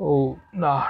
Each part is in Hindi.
Oh, nah.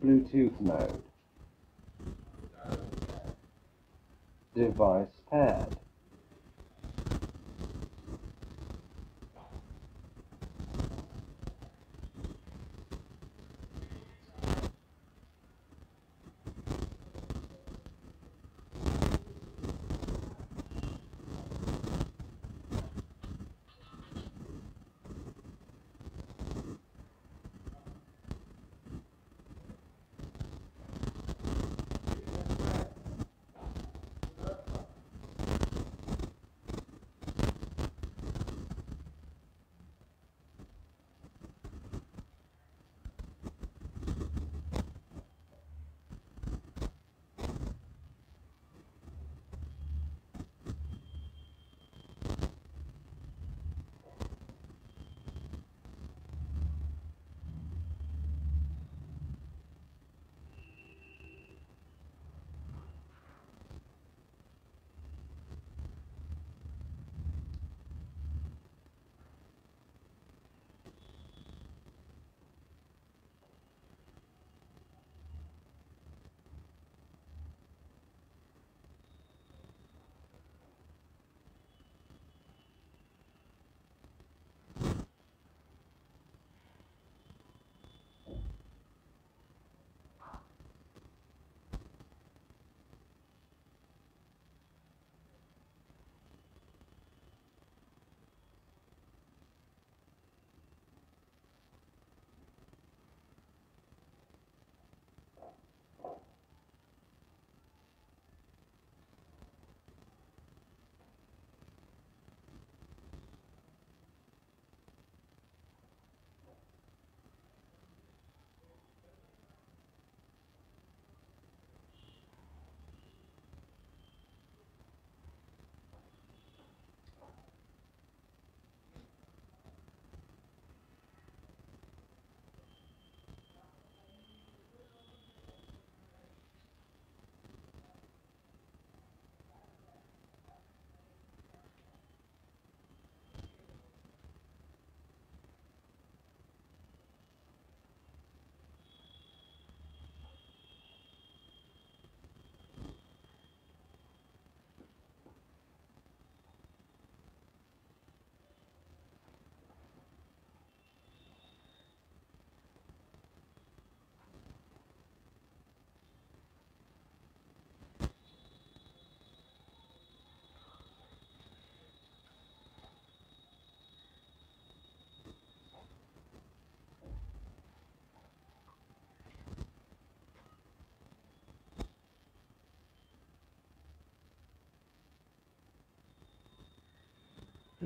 Bluetooth mode. Device paired.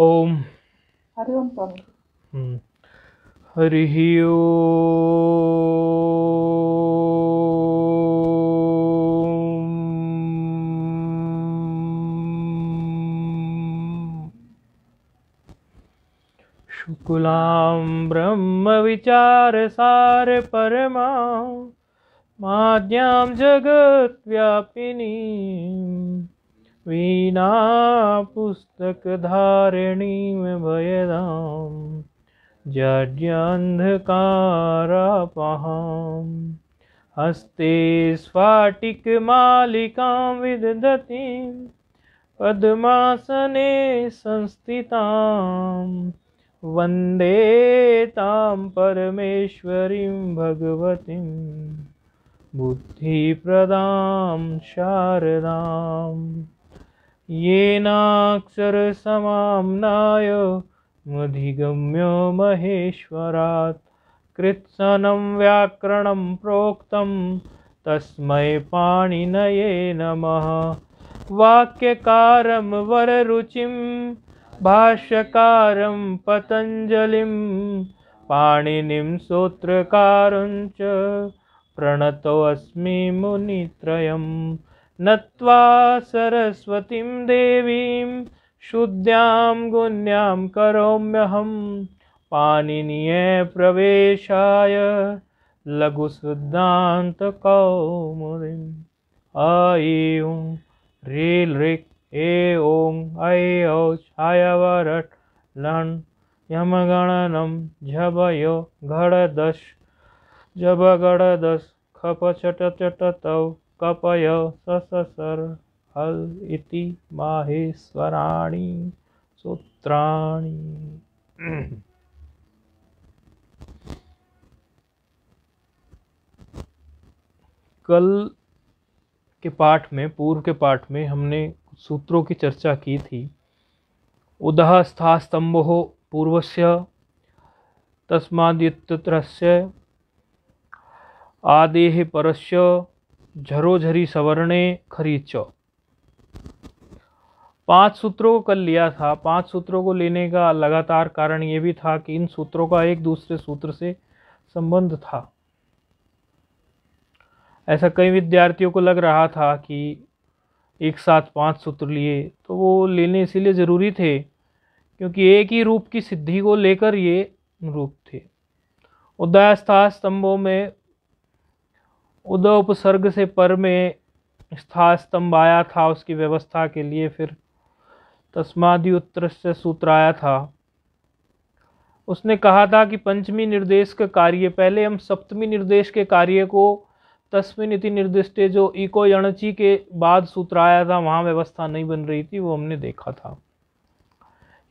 ओम हरि ओम हरि स्वामी हरिः शुक्लां परमा माद्यां जगद्व्यापिनीम् वीणा पुस्तक धारिणी में पुस्तकधारिणीं भयदां जड्यन्धकारापहां हस्ते स्फाटिकमालिकां विदधतीं पद्मासने संस्थितां वन्दे तां परमेश्वरीं भगवतीं बुद्धिप्रदां शारदाम् येनाक्षरसमाम्नाय मधिगम्यो महेश्वरात् कृत्सनं व्याकरणं प्रोक्तं तस्मै पाणिनये नमः वाक्यकारं वररुचिं भाष्यकारं पतञ्जलिं पाणिनिं सूत्रकारं च प्रणतोऽस्मि मुनित्रयम् नत्वा सरस्वतीं देवीं शुद्ध्यां गुण्यां करोम्यहं पाणिनीयप्रवेशाय लघुसिद्धान्तकौमुदीम् ऐ ॐ ह्रील् ऋक् ए ॐ ऐ औच लण् यमगणनं झभयो घडदश जबगडदश खपचटचटतौ कपय सससर हल इति माहेश्वराणी सूत्राणी कल के पाठ में पूर्व के पाठ में हमने सूत्रों की चर्चा की थी उदह स्था पूर्व से तस्मादित्र आदेह परस्य झरोझरी सवर्णे खरीद चौ पांच सूत्रों को कल लिया था पांच सूत्रों को लेने का लगातार कारण ये भी था कि इन सूत्रों का एक दूसरे सूत्र से संबंध था ऐसा कई विद्यार्थियों को लग रहा था कि एक साथ पांच सूत्र लिए तो वो लेने इसीलिए ज़रूरी थे क्योंकि एक ही रूप की सिद्धि को लेकर ये रूप थे उदयस्था स्तंभों में उदय उपसर्ग से पर में स्था स्तंभ आया था उसकी व्यवस्था के लिए फिर उत्तर से सूत्र आया था उसने कहा था कि पंचमी निर्देश के कार्य पहले हम सप्तमी निर्देश के कार्य को तस्वीन इति निर्दिष्टे जो इको यणची के बाद सूत्र आया था वहाँ व्यवस्था नहीं बन रही थी वो हमने देखा था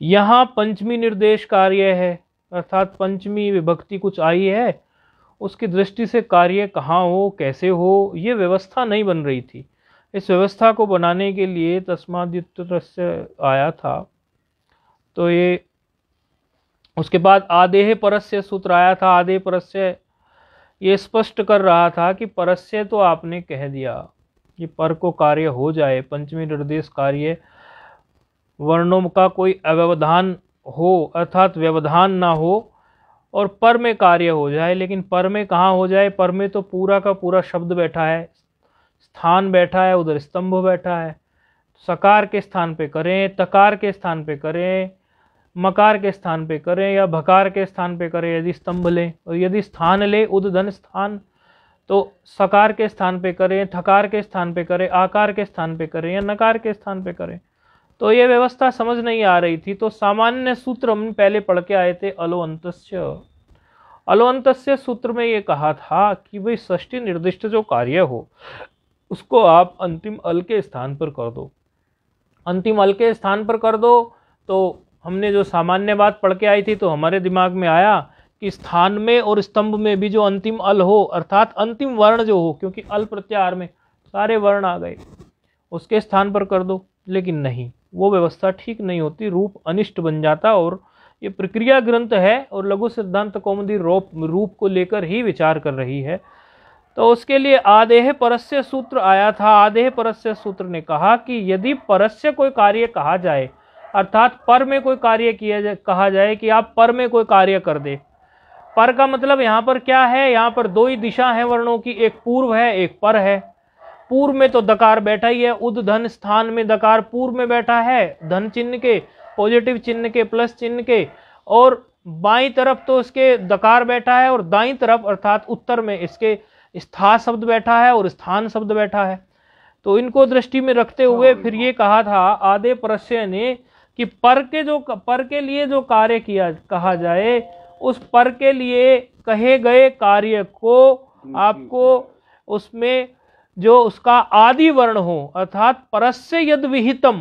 यहाँ पंचमी निर्देश कार्य है अर्थात पंचमी विभक्ति कुछ आई है उसकी दृष्टि से कार्य कहाँ हो कैसे हो ये व्यवस्था नहीं बन रही थी इस व्यवस्था को बनाने के लिए तस्मादित्य आया था तो ये उसके बाद आदेह परस्य सूत्र आया था आदेह परस्य ये स्पष्ट कर रहा था कि परस्य तो आपने कह दिया कि पर को कार्य हो जाए पंचमी निर्देश कार्य वर्णों का कोई अव्यवधान हो अर्थात व्यवधान ना हो और पर में कार्य हो जाए लेकिन पर में कहाँ हो जाए पर में तो पूरा का पूरा शब्द बैठा है स्थान बैठा है उधर स्तंभ बैठा है सकार के स्थान पे करें तकार के स्थान पे करें मकार के स्थान पे करें या भकार के स्थान पे करें यदि स्तंभ लें और यदि स्थान ले उदधन स्थान तो सकार के स्थान पे करें थकार के स्थान पे करें आकार के स्थान पे करें या नकार के स्थान पे करें तो ये व्यवस्था समझ नहीं आ रही थी तो सामान्य सूत्र हम पहले पढ़ के आए थे अलोअंत अलोअंत सूत्र में ये कहा था कि भाई षष्टि निर्दिष्ट जो कार्य हो उसको आप अंतिम अल के स्थान पर कर दो अंतिम अल के स्थान पर कर दो तो हमने जो सामान्य बात पढ़ के आई थी तो हमारे दिमाग में आया कि स्थान में और स्तंभ में भी जो अंतिम अल हो अर्थात अंतिम वर्ण जो हो क्योंकि अल प्रत्याहार में सारे वर्ण आ गए उसके स्थान पर कर दो लेकिन नहीं वो व्यवस्था ठीक नहीं होती रूप अनिष्ट बन जाता और ये प्रक्रिया ग्रंथ है और लघु सिद्धांत कौमदी रूप रूप को लेकर ही विचार कर रही है तो उसके लिए आदेह परस्य सूत्र आया था आदेह परस्य सूत्र ने कहा कि यदि परस्य कोई कार्य कहा जाए अर्थात पर में कोई कार्य किया जाए कहा जाए कि आप पर में कोई कार्य कर दे पर का मतलब यहाँ पर क्या है यहाँ पर दो ही दिशा है वर्णों की एक पूर्व है एक पर है पूर्व में तो दकार बैठा ही है धन स्थान में दकार पूर्व में बैठा है धन चिन्ह के पॉजिटिव चिन्ह के प्लस चिन्ह के और बाई तरफ तो इसके दकार बैठा है और दाई तरफ अर्थात उत्तर में इसके स्था शब्द बैठा है और स्थान शब्द बैठा है तो इनको दृष्टि में रखते हुए हाँ, फिर हाँ। ये कहा था आदे परस्य ने कि पर के जो पर के लिए जो कार्य किया कहा जाए उस पर के लिए कहे गए कार्य को आपको उसमें जो उसका आदि वर्ण हो अर्थात परस्य यद विहितम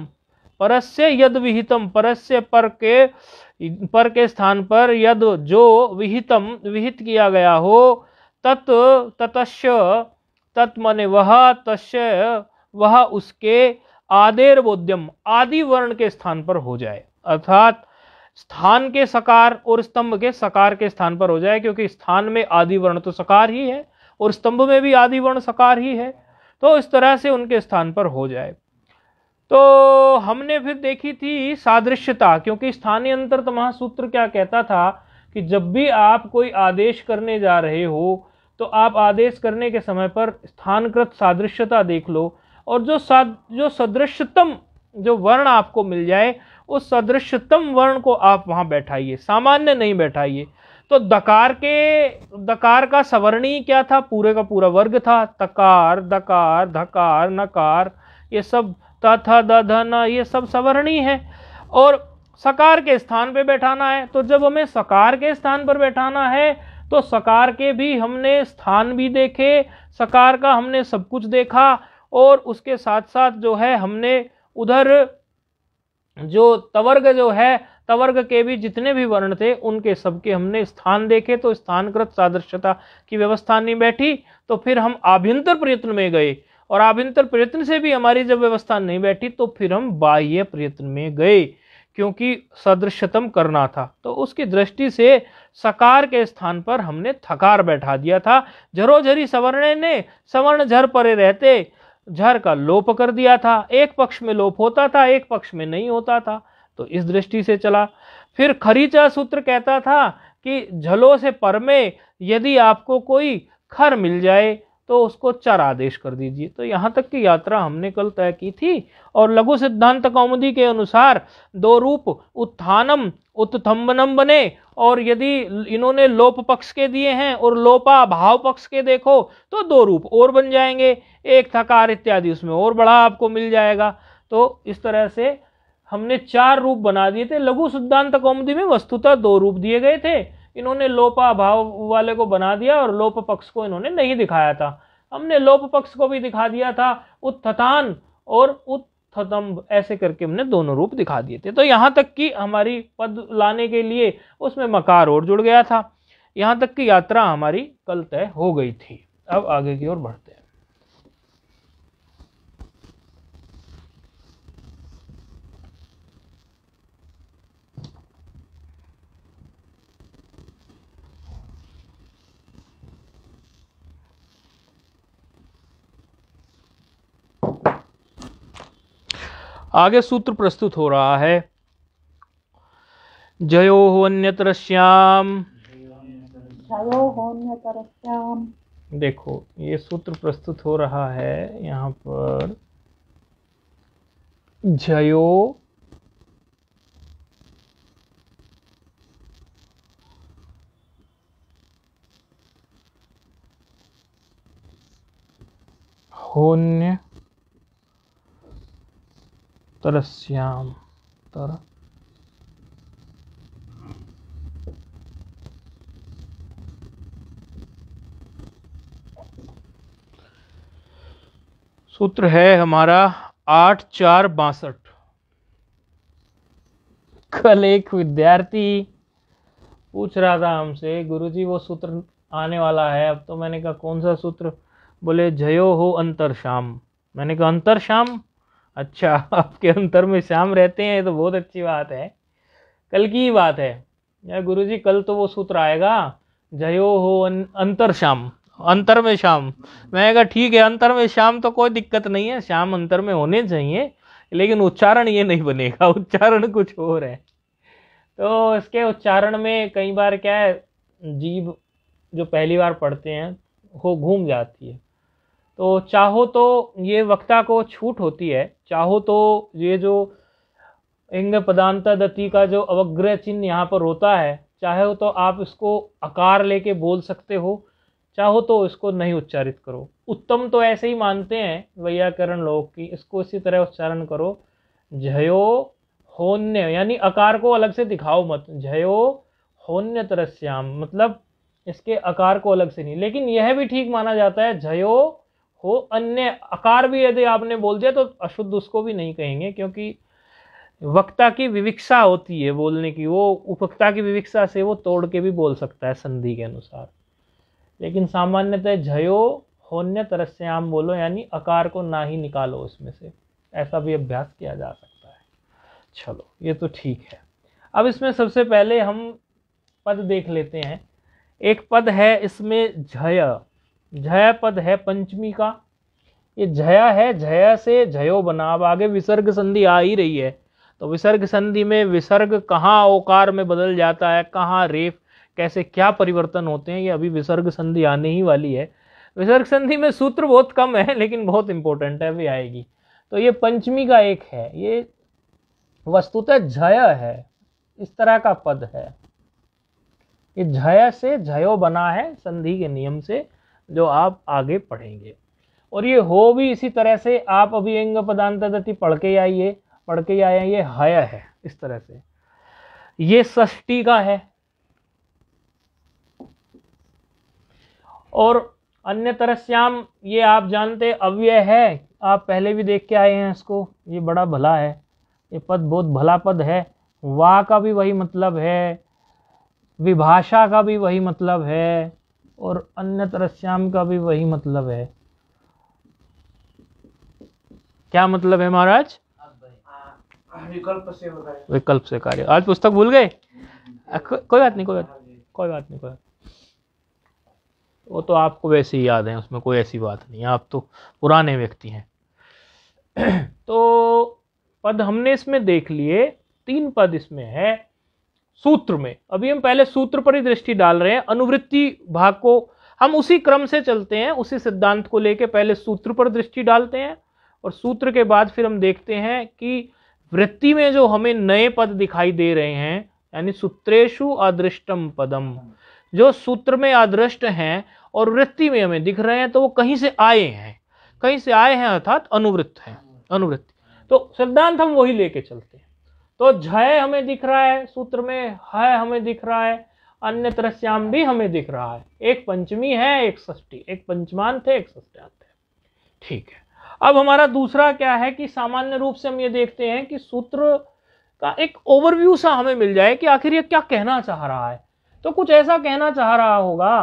परस्य यद विहितम परस्य पर के पर के स्थान पर यद जो विहितम विहित किया गया हो तत् ततश तत्मने वह तस् वह उसके आदेर बोध्यम आदि वर्ण के स्थान पर हो जाए अर्थात स्थान के सकार और स्तंभ के सकार के स्थान पर हो जाए क्योंकि स्थान में आदि वर्ण तो सकार ही है और स्तंभ में भी आदि वर्ण सकार ही है तो इस तरह से उनके स्थान पर हो जाए तो हमने फिर देखी थी सादृश्यता क्योंकि स्थानीय अंतर तमह तो सूत्र क्या कहता था कि जब भी आप कोई आदेश करने जा रहे हो तो आप आदेश करने के समय पर स्थानकृत सादृश्यता देख लो और जो सा जो सदृशतम जो वर्ण आपको मिल जाए उस सदृशतम वर्ण को आप वहाँ बैठाइए सामान्य नहीं बैठाइए तो दकार के दकार का सवर्णी क्या था पूरे का पूरा वर्ग था तकार दकार धकार नकार ये सब तथा दधन ये सब सवर्णी है और सकार के स्थान पे बैठाना है तो जब हमें सकार के स्थान पर बैठाना है तो सकार के भी हमने स्थान भी देखे सकार का हमने सब कुछ देखा और उसके साथ साथ जो है हमने उधर जो तवर्ग जो है तवर्ग के भी जितने भी वर्ण थे उनके सबके हमने स्थान देखे तो स्थानकृत सादृश्यता की व्यवस्था नहीं बैठी तो फिर हम आभ्यंतर प्रयत्न में गए और आभ्यंतर प्रयत्न से भी हमारी जब व्यवस्था नहीं बैठी तो फिर हम बाह्य प्रयत्न में गए क्योंकि सदृशतम करना था तो उसकी दृष्टि से सकार के स्थान पर हमने थकार बैठा दिया था झरोझरी सवर्ण ने सवर्ण झर परे रहते झर का लोप कर दिया था एक पक्ष में लोप होता था एक पक्ष में नहीं होता था तो इस दृष्टि से चला फिर खरीचा सूत्र कहता था कि झलो से पर में यदि आपको कोई खर मिल जाए तो उसको चर आदेश कर दीजिए तो यहाँ तक की यात्रा हमने कल तय की थी और लघु सिद्धांत कौमुदी के अनुसार दो रूप उत्थानम उत्थम्बनम बने और यदि इन्होंने लोप पक्ष के दिए हैं और लोपा भाव पक्ष के देखो तो दो रूप और बन जाएंगे एक थकार इत्यादि उसमें और बड़ा आपको मिल जाएगा तो इस तरह से हमने चार रूप बना दिए थे लघु सिद्धांत कौमदी में वस्तुतः दो रूप दिए गए थे इन्होंने लोपा भाव वाले को बना दिया और लोप पक्ष को इन्होंने नहीं दिखाया था हमने लोप पक्ष को भी दिखा दिया था उत्थान और उत्थतम्ब ऐसे करके हमने दोनों रूप दिखा दिए थे तो यहाँ तक कि हमारी पद लाने के लिए उसमें मकार और जुड़ गया था यहाँ तक कि यात्रा हमारी कल तय हो गई थी अब आगे की ओर बढ़ते हैं आगे सूत्र प्रस्तुत हो रहा है जयो होन्यतरश्याम जयो होन्यतरश्याम देखो ये सूत्र प्रस्तुत हो रहा है यहाँ पर जयो होन्य तरस्याम तर सूत्र है हमारा आठ चार बासठ कल एक विद्यार्थी पूछ रहा था हमसे गुरुजी वो सूत्र आने वाला है अब तो मैंने कहा कौन सा सूत्र बोले जयो हो अंतर शाम मैंने कहा अंतर शाम अच्छा आपके अंतर में श्याम रहते हैं तो बहुत अच्छी बात है कल की ही बात है यार गुरु जी कल तो वो सूत्र आएगा जयो हो अंतर श्याम अंतर में श्याम मैं कहा ठीक है अंतर में श्याम तो कोई दिक्कत नहीं है श्याम अंतर में होने चाहिए लेकिन उच्चारण ये नहीं बनेगा उच्चारण कुछ और है तो इसके उच्चारण में कई बार क्या है जीव जो पहली बार पढ़ते हैं वो घूम जाती है तो चाहो तो ये वक्ता को छूट होती है चाहो तो ये जो इंग पदांता दति का जो अवग्रह चिन्ह यहाँ पर होता है चाहे तो आप इसको आकार लेके बोल सकते हो चाहो तो इसको नहीं उच्चारित करो उत्तम तो ऐसे ही मानते हैं वैयाकरण लोग कि इसको इसी तरह उच्चारण करो झयो होन्य यानी आकार को अलग से दिखाओ मत झयो होन्य तरस्याम मतलब इसके आकार को अलग से नहीं लेकिन यह भी ठीक माना जाता है झयो हो अन्य आकार भी यदि आपने बोल दिया तो अशुद्ध उसको भी नहीं कहेंगे क्योंकि वक्ता की विविक्षा होती है बोलने की वो उपवक्ता की विविक्षा से वो तोड़ के भी बोल सकता है संधि के अनुसार लेकिन सामान्यतः झयो होन्य तरह से आम बोलो यानी अकार को ना ही निकालो उसमें से ऐसा भी अभ्यास किया जा सकता है चलो ये तो ठीक है अब इसमें सबसे पहले हम पद देख लेते हैं एक पद है इसमें झय झया पद है पंचमी का ये झया है झया से झयो बना अब आगे विसर्ग संधि आ ही रही है तो विसर्ग संधि में विसर्ग कहाँ ओकार में बदल जाता है कहाँ रेफ कैसे क्या परिवर्तन होते हैं ये अभी विसर्ग संधि आने ही वाली है विसर्ग संधि में सूत्र बहुत कम है लेकिन बहुत इंपॉर्टेंट है अभी आएगी तो ये पंचमी का एक है ये वस्तुतः झय है इस तरह का पद है ये झय से झयो बना है संधि के नियम से जो आप आगे पढ़ेंगे और ये हो भी इसी तरह से आप अभी अंग तदति पढ़ के आइए पढ़ के आए ये हय है इस तरह से ये षष्टी का है और अन्य तरह श्याम ये आप जानते अव्यय है आप पहले भी देख के आए हैं इसको ये बड़ा भला है ये पद बहुत भला पद है वा का भी वही मतलब है विभाषा का भी वही मतलब है और अन्य श्याम का भी वही मतलब है क्या मतलब है महाराज विकल्प से विकल्प से कार्य आज पुस्तक भूल गए कोई बात नहीं कोई बात हाँ कोई बात नहीं कोई बात वो तो आपको वैसे ही याद है उसमें कोई ऐसी बात नहीं है आप तो पुराने व्यक्ति हैं तो पद हमने इसमें देख लिए तीन पद इसमें है सूत्र में अभी हम पहले सूत्र पर ही दृष्टि डाल रहे हैं अनुवृत्ति भाग को हम उसी क्रम से चलते हैं उसी सिद्धांत को लेके पहले सूत्र पर दृष्टि डालते हैं और सूत्र के बाद फिर हम देखते हैं कि वृत्ति में जो हमें नए पद दिखाई दे रहे हैं यानी सूत्रेशु अदृष्टम पदम जो सूत्र में अदृष्ट हैं और वृत्ति में हमें दिख रहे हैं तो वो कहीं से आए हैं कहीं से आए हैं अर्थात अनुवृत्त हैं अनुवृत्ति तो सिद्धांत हम वही लेके चलते हैं तो झय हमें दिख रहा है सूत्र में हय हमें दिख रहा है अन्य त्रस्याम भी हमें दिख रहा है एक पंचमी है एक षष्टी एक पंचमान थे एक षष्टान थे ठीक है अब हमारा दूसरा क्या है कि सामान्य रूप से हम ये देखते हैं कि सूत्र का एक ओवरव्यू सा हमें मिल जाए कि आखिर ये क्या कहना चाह रहा है तो कुछ ऐसा कहना चाह रहा होगा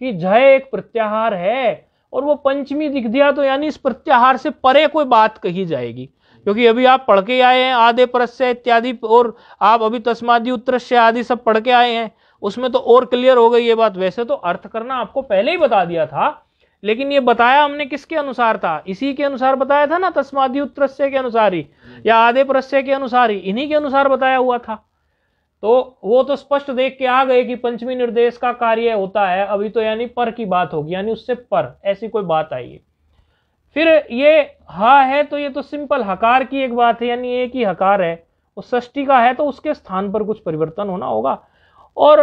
कि जय एक प्रत्याहार है और वो पंचमी दिख दिया तो यानी इस प्रत्याहार से परे कोई बात कही जाएगी क्योंकि अभी आप पढ़ के आए हैं आधे परस्य इत्यादि और आप अभी तस्मादी उत्तरस्य आदि सब पढ़ के आए हैं उसमें तो और क्लियर हो गई ये बात वैसे तो अर्थ करना आपको पहले ही बता दिया था लेकिन ये बताया हमने किसके अनुसार था इसी के अनुसार बताया था ना तस्मादी उत्तरस्य के अनुसार ही या आधे परस्य के अनुसार ही इन्हीं के अनुसार बताया हुआ था तो वो तो स्पष्ट देख के आ गए कि पंचमी निर्देश का कार्य होता है अभी तो यानी पर की बात होगी यानी उससे पर ऐसी कोई बात आई है फिर ये हा है तो ये तो सिंपल हकार की एक बात है यानी एक ही हकार है और सष्टी का है तो उसके स्थान पर कुछ परिवर्तन होना होगा और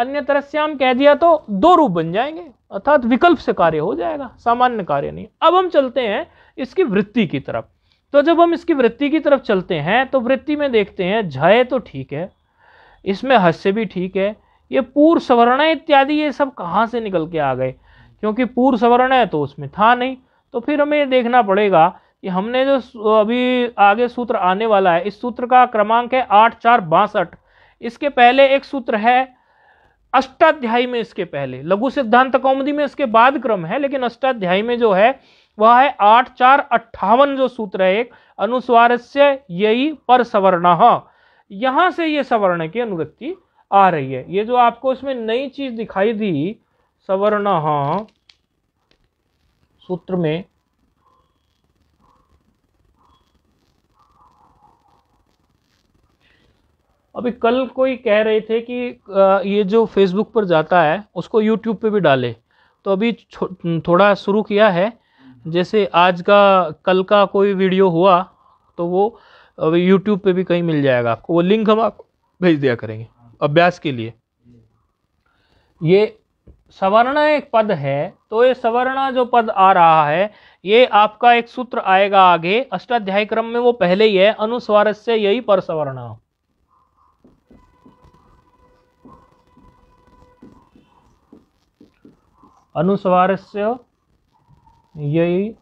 अन्य तरह से हम कह दिया तो दो रूप बन जाएंगे अर्थात विकल्प से कार्य हो जाएगा सामान्य कार्य नहीं अब हम चलते हैं इसकी वृत्ति की तरफ तो जब हम इसकी वृत्ति की तरफ चलते हैं तो वृत्ति में देखते हैं झय तो ठीक है इसमें हस्य भी ठीक है ये पूर्व सवर्ण इत्यादि ये सब कहाँ से निकल के आ गए क्योंकि पूर्व सवर्ण है तो उसमें था नहीं तो फिर हमें ये देखना पड़ेगा कि हमने जो अभी आगे सूत्र आने वाला है इस सूत्र का क्रमांक है आठ चार बासठ इसके पहले एक सूत्र है अष्टाध्यायी में इसके पहले लघु सिद्धांत कौमदी में इसके बाद क्रम है लेकिन अष्टाध्यायी में जो है वह है आठ चार अट्ठावन जो सूत्र है एक से यही पर सवर्ण यहां से ये सवर्ण की अनुवृत्ति आ रही है ये जो आपको इसमें नई चीज दिखाई दी सवर्ण सूत्र में अभी कल कोई कह रहे थे कि ये जो फेसबुक पर जाता है उसको यूट्यूब पे भी डाले तो अभी थोड़ा शुरू किया है जैसे आज का कल का कोई वीडियो हुआ तो वो अभी यूट्यूब पे भी कहीं मिल जाएगा आपको वो लिंक हम आपको भेज दिया करेंगे अभ्यास के लिए ये सवर्ण एक पद है तो ये सवर्ण जो पद आ रहा है ये आपका एक सूत्र आएगा आगे अष्टाध्याय क्रम में वो पहले ही है अनुस्वारस्य यही पर सवर्ण अनुस्वारस्य यही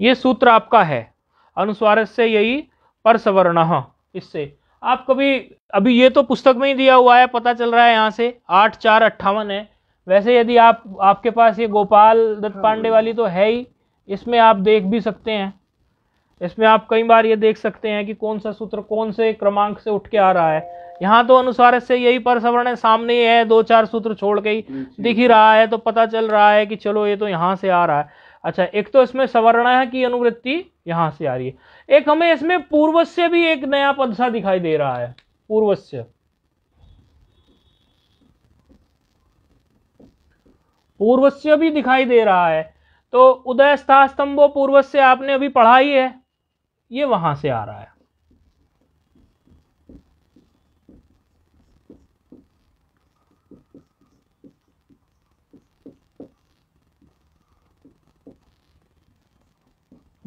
ये सूत्र आपका है अनुस्वार से यही परसवर्ण इससे आप कभी अभी ये तो पुस्तक में ही दिया हुआ है पता चल रहा है यहाँ से आठ चार अट्ठावन है वैसे यदि आप आपके पास ये गोपाल दत्त हाँ, पांडे वाली तो है ही इसमें आप देख भी सकते हैं इसमें आप कई बार ये देख सकते हैं कि कौन सा सूत्र कौन से क्रमांक से उठ के आ रहा है यहाँ तो अनुसार से यही पर सवर्ण सामने ही है दो चार सूत्र छोड़ के ही दिख ही रहा है तो पता चल रहा है कि चलो ये तो यहाँ से आ रहा है अच्छा एक तो इसमें सवर्णा की अनुवृत्ति यहां से आ रही है एक हमें इसमें पूर्व से भी एक नया पद सा दिखाई दे रहा है पूर्वस्य पूर्वस्य भी दिखाई दे रहा है तो उदय स्था पूर्व पूर्वस्य आपने अभी पढ़ा ही है ये वहां से आ रहा है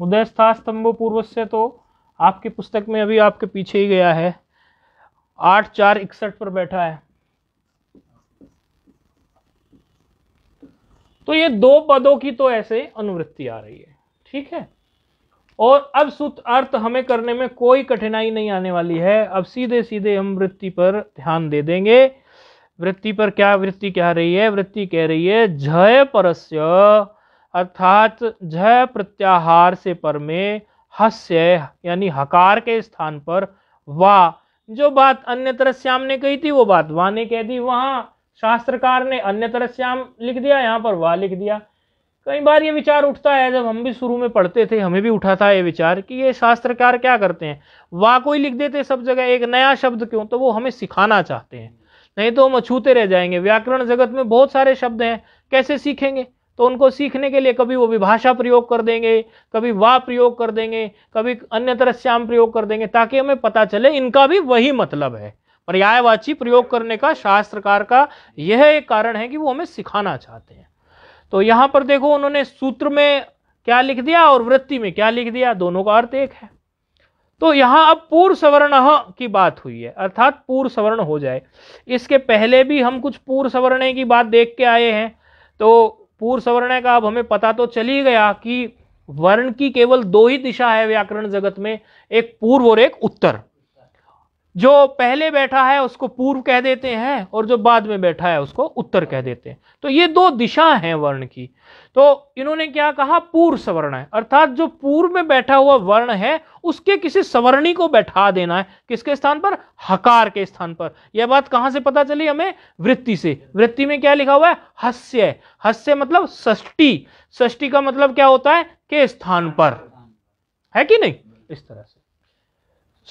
उदयस्था स्तंभ पूर्व से तो आपकी पुस्तक में अभी आपके पीछे ही गया है आठ चार इकसठ पर बैठा है तो ये दो पदों की तो ऐसे अनुवृत्ति आ रही है ठीक है और अब सुत अर्थ हमें करने में कोई कठिनाई नहीं आने वाली है अब सीधे सीधे हम वृत्ति पर ध्यान दे देंगे वृत्ति पर क्या वृत्ति कह रही है वृत्ति कह रही है जय परस्य अर्थात झ प्रत्याहार से पर में हस्य यानी हकार के स्थान पर वा जो बात अन्य तरस्याम ने कही थी वो बात वा ने कह दी वहां शास्त्रकार ने अन्य तरस्याम लिख दिया यहाँ पर वा लिख दिया कई बार ये विचार उठता है जब हम भी शुरू में पढ़ते थे हमें भी उठा था ये विचार कि ये शास्त्रकार क्या करते हैं वा को ही लिख देते सब जगह एक नया शब्द क्यों तो वो हमें सिखाना चाहते हैं नहीं तो हम अछूते रह जाएंगे व्याकरण जगत में बहुत सारे शब्द हैं कैसे सीखेंगे तो उनको सीखने के लिए कभी वो विभाषा प्रयोग कर देंगे कभी वाह प्रयोग कर देंगे कभी अन्य तरह श्याम प्रयोग कर देंगे ताकि हमें पता चले इनका भी वही मतलब है पर्यायवाची प्रयोग करने का शास्त्रकार का यह एक कारण है कि वो हमें सिखाना चाहते हैं तो यहाँ पर देखो उन्होंने सूत्र में क्या लिख दिया और वृत्ति में क्या लिख दिया दोनों का अर्थ एक है तो यहाँ अब पूर्व सवर्ण की बात हुई है अर्थात पूर्व सवर्ण हो जाए इसके पहले भी हम कुछ पूर्व सवर्ण की बात देख के आए हैं तो पूर्व सवर्ण का अब हमें पता तो चल ही गया कि वर्ण की केवल दो ही दिशा है व्याकरण जगत में एक पूर्व और एक उत्तर जो पहले बैठा है उसको पूर्व कह देते हैं और जो बाद में बैठा है उसको उत्तर कह देते हैं तो ये दो दिशा हैं वर्ण की तो इन्होंने क्या कहा पूर्व सवर्ण है अर्थात जो पूर्व में बैठा हुआ वर्ण है उसके किसी सवर्णी को बैठा देना है किसके स्थान पर हकार के स्थान पर यह बात कहां से पता चली हमें वृत्ति से वृत्ति में क्या लिखा हुआ है हस्य हस्य मतलब षष्टी षष्टी का मतलब क्या होता है के स्थान पर है कि नहीं इस तरह से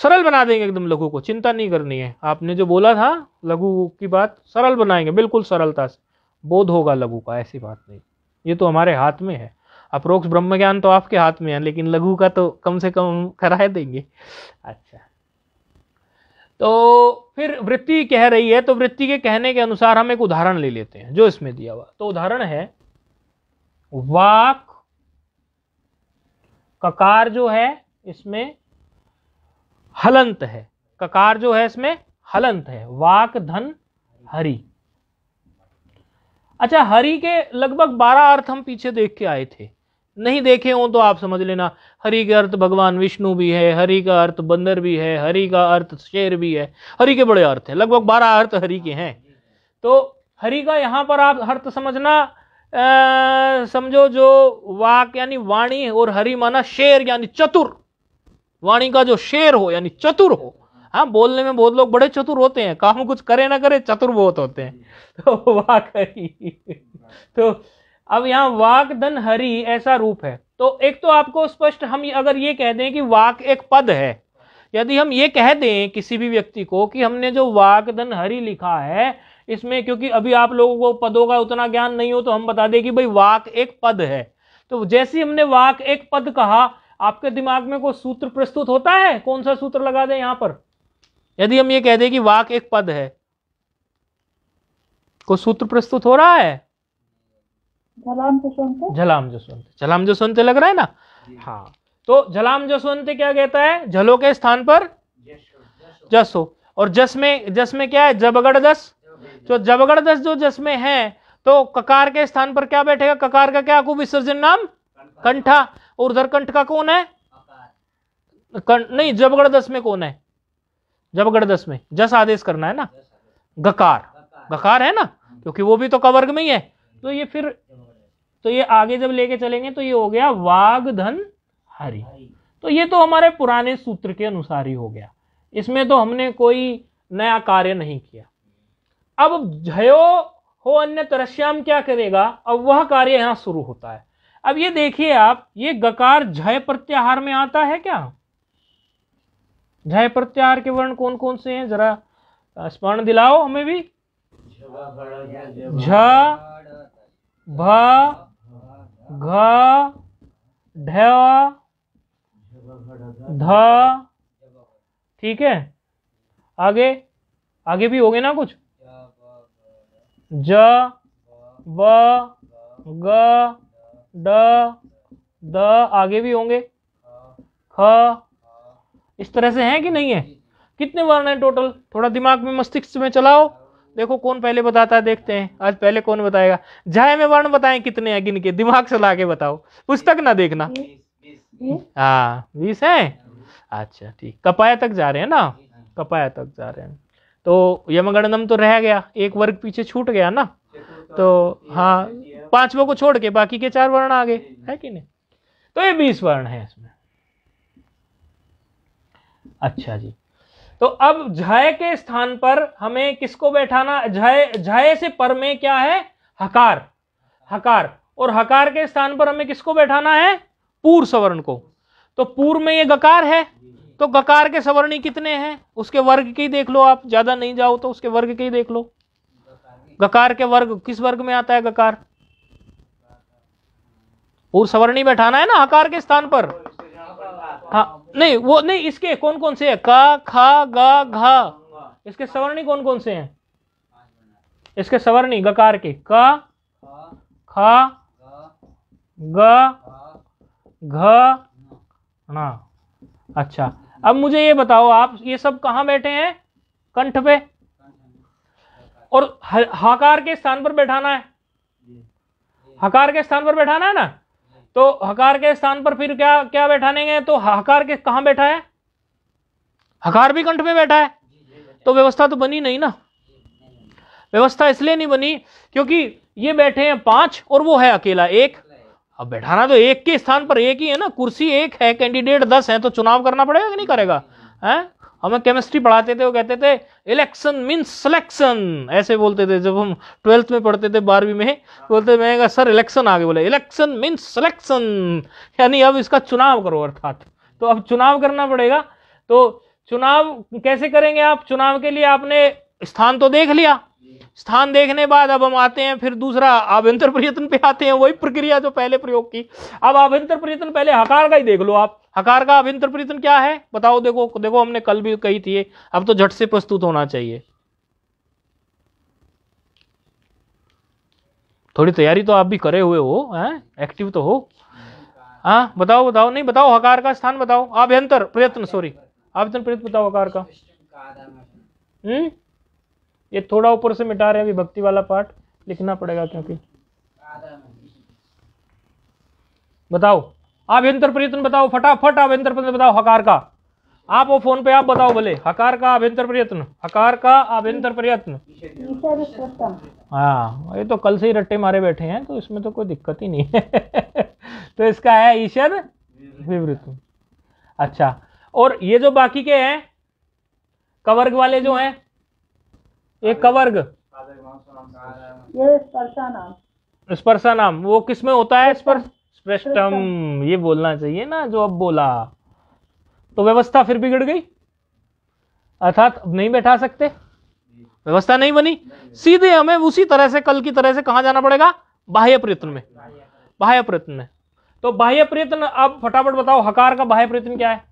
सरल बना देंगे एकदम लघु को चिंता नहीं करनी है आपने जो बोला था लघु की बात सरल बनाएंगे बिल्कुल सरलता से बोध होगा लघु का ऐसी बात नहीं ये तो हमारे हाथ में है अप्रोक्ष ब्रह्म ज्ञान तो आपके हाथ में है लेकिन लघु का तो कम से कम कराए देंगे अच्छा तो फिर वृत्ति कह रही है तो वृत्ति के कहने के अनुसार हम एक उदाहरण ले लेते हैं जो इसमें दिया हुआ तो उदाहरण है वाक ककार जो है इसमें हलंत है ककार जो है इसमें हलंत है वाक धन हरी अच्छा हरि के लगभग बारह अर्थ हम पीछे देख के आए थे नहीं देखे हों तो आप समझ लेना हरि का अर्थ भगवान विष्णु भी है हरि का अर्थ बंदर भी है हरि का अर्थ शेर भी है हरि के बड़े अर्थ हैं लगभग बारह अर्थ हरि के हैं तो हरि का यहाँ पर आप अर्थ समझना आ, समझो जो वाक यानी वाणी और हरि माना शेर यानी चतुर वाणी का जो शेर हो यानी चतुर हो हाँ बोलने में बहुत लोग बड़े चतुर होते हैं काम कुछ करे ना करे चतुर बहुत होते हैं तो वाक हरी तो अब यहाँ वाक धन हरी ऐसा रूप है तो एक तो आपको स्पष्ट हम अगर ये कह दें कि वाक एक पद है यदि हम ये कह दें किसी भी व्यक्ति को कि हमने जो वाक धन हरी लिखा है इसमें क्योंकि अभी आप लोगों को पदों का उतना ज्ञान नहीं हो तो हम बता दें कि भाई वाक एक पद है तो जैसे हमने वाक एक पद कहा आपके दिमाग में कोई सूत्र प्रस्तुत होता है कौन सा सूत्र लगा दें यहाँ पर यदि हम ये कह दें कि वाक एक पद है को सूत्र प्रस्तुत हो रहा है झलाम जसवंत झलाम जसवंत लग रहा है ना हाँ तो झलाम जसवंत क्या कहता है झलो के स्थान पर जस हो और जस में जस में क्या है जबगढ़ दस तो जबगढ़ दस जो जस में है तो ककार के स्थान पर क्या बैठेगा ककार का क्या विसर्जन नाम कंठा और उधर कंठ का कौन है कं, नहीं जबगढ़ दस में कौन है जब जबरदस्त में जस आदेश करना है ना गकार गकार है ना हाँ। क्योंकि वो भी तो कवर्ग में ही है तो ये फिर तो ये आगे जब लेके चलेंगे तो ये हो गया धन हरि तो ये तो हमारे पुराने सूत्र के अनुसार ही हो गया इसमें तो हमने कोई नया कार्य नहीं किया अब झयो हो अन्य तरश्याम क्या करेगा अब वह कार्य यहां शुरू होता है अब ये देखिए आप ये गकार झय प्रत्याहार में आता है क्या जय प्रत्याहार के वर्ण कौन कौन से हैं जरा स्मरण दिलाओ हमें भी झ भ घ ढ ठीक है आगे आगे भी हो गए ना कुछ ज ब ग ड द आगे भी होंगे ख इस तरह से हैं कि नहीं है कितने वर्ण हैं टोटल थोड़ा दिमाग में मस्तिष्क में चलाओ देखो कौन पहले बताता है देखते हैं आज पहले कौन बताएगा जय में वर्ण बताएं कितने हैं गिन के दिमाग से ला के बताओ पुस्तक ना देखना हाँ बीस है अच्छा ठीक कपाया तक जा रहे हैं ना कपाया तक जा रहे हैं तो यमगणनम तो रह गया एक वर्ग पीछे छूट गया ना तो हाँ पांचवों को छोड़ के बाकी के चार वर्ण आ गए है कि नहीं तो ये बीस वर्ण है इसमें अच्छा जी तो अब झय के स्थान पर हमें किसको बैठाना झय झय से पर में क्या है हकार हकार और हकार के स्थान पर हमें किसको बैठाना है पूर्व सवर्ण को तो पूर्व में ये गकार है तो गकार के सवर्णी कितने हैं उसके वर्ग के ही देख लो आप ज्यादा नहीं जाओ तो उसके वर्ग के ही देख लो गकार के वर्ग किस वर्ग में आता है गकार पूर्व सवर्णी बैठाना है ना हकार के स्थान पर हाँ नहीं वो नहीं इसके कौन कौन से हैं का खा गा घा इसके सवर्णी कौन कौन से हैं इसके सवर्णी गकार के का खा गा घा ना अच्छा अब मुझे ये बताओ आप ये सब कहाँ बैठे हैं कंठ पे और हकार के स्थान पर बैठाना है हकार के स्थान पर बैठाना है ना तो हकार के स्थान पर फिर क्या क्या बैठानेंगे तो हकार के कहा बैठा है हकार भी कंठ में बैठा है तो व्यवस्था तो बनी नहीं ना व्यवस्था इसलिए नहीं बनी क्योंकि ये बैठे हैं पांच और वो है अकेला एक अब बैठाना तो एक के स्थान पर एक ही है ना कुर्सी एक है कैंडिडेट दस है तो चुनाव करना पड़ेगा कि नहीं करेगा है हमें केमिस्ट्री पढ़ाते थे वो कहते थे इलेक्शन मीन सिलेक्शन ऐसे बोलते थे जब हम ट्वेल्थ में पढ़ते थे बारहवीं में तो बोलते मैंने कहा सर इलेक्शन आगे बोले इलेक्शन मीन सिलेक्शन यानी अब इसका चुनाव करो अर्थात तो अब चुनाव करना पड़ेगा तो चुनाव कैसे करेंगे आप चुनाव के लिए आपने स्थान तो देख लिया स्थान देखने बाद अब हम आते हैं फिर दूसरा आभ्यंतर प्रयत्न पे आते हैं वही प्रक्रिया जो पहले प्रयोग की अब आभ्यंतर प्रयत्न पहले हकार का ही देख लो आप हकार का अभ्यंतर प्रयत्न क्या है बताओ देखो देखो हमने कल भी कही थी अब तो झट से प्रस्तुत होना चाहिए थोड़ी तैयारी तो आप भी करे हुए हो है एक्टिव तो हो हाँ बताओ बताओ नहीं बताओ हकार का स्थान बताओ आभ्यंतर प्रयत्न सॉरी आभ्यंतर प्रयत्न बताओ हकार का हम्म ये थोड़ा ऊपर से मिटा रहे हैं विभक्ति भक्ति वाला पार्ट लिखना पड़ेगा क्योंकि बताओ आभ्यंतर प्रयत्न बताओ फटाफट आभ्यंतर प्रयत्न बताओ हकार का आप वो फोन पे आप बताओ बोले हकार का आभ्यंतर प्रयत्न हकार का आभ्यंतर प्रयत्न हाँ ये तो कल से ही रट्टे मारे बैठे हैं तो इसमें तो कोई दिक्कत ही नहीं है तो इसका है ईशर विवृत अच्छा और ये जो बाकी के हैं कवर्ग वाले जो हैं एक कवर्ग ये स्पर्शा नाम स्पर्शा नाम वो किस में होता है स्पर्श स्पृष्टम ये बोलना चाहिए ना जो अब बोला तो व्यवस्था फिर बिगड़ गई अर्थात नहीं बैठा सकते व्यवस्था नहीं बनी सीधे हमें उसी तरह से कल की तरह से कहा जाना पड़ेगा बाह्य प्रयत्न में बाह्य प्रयत्न में तो बाह्य प्रयत्न अब फटाफट बताओ हकार का बाह्य प्रयत्न क्या है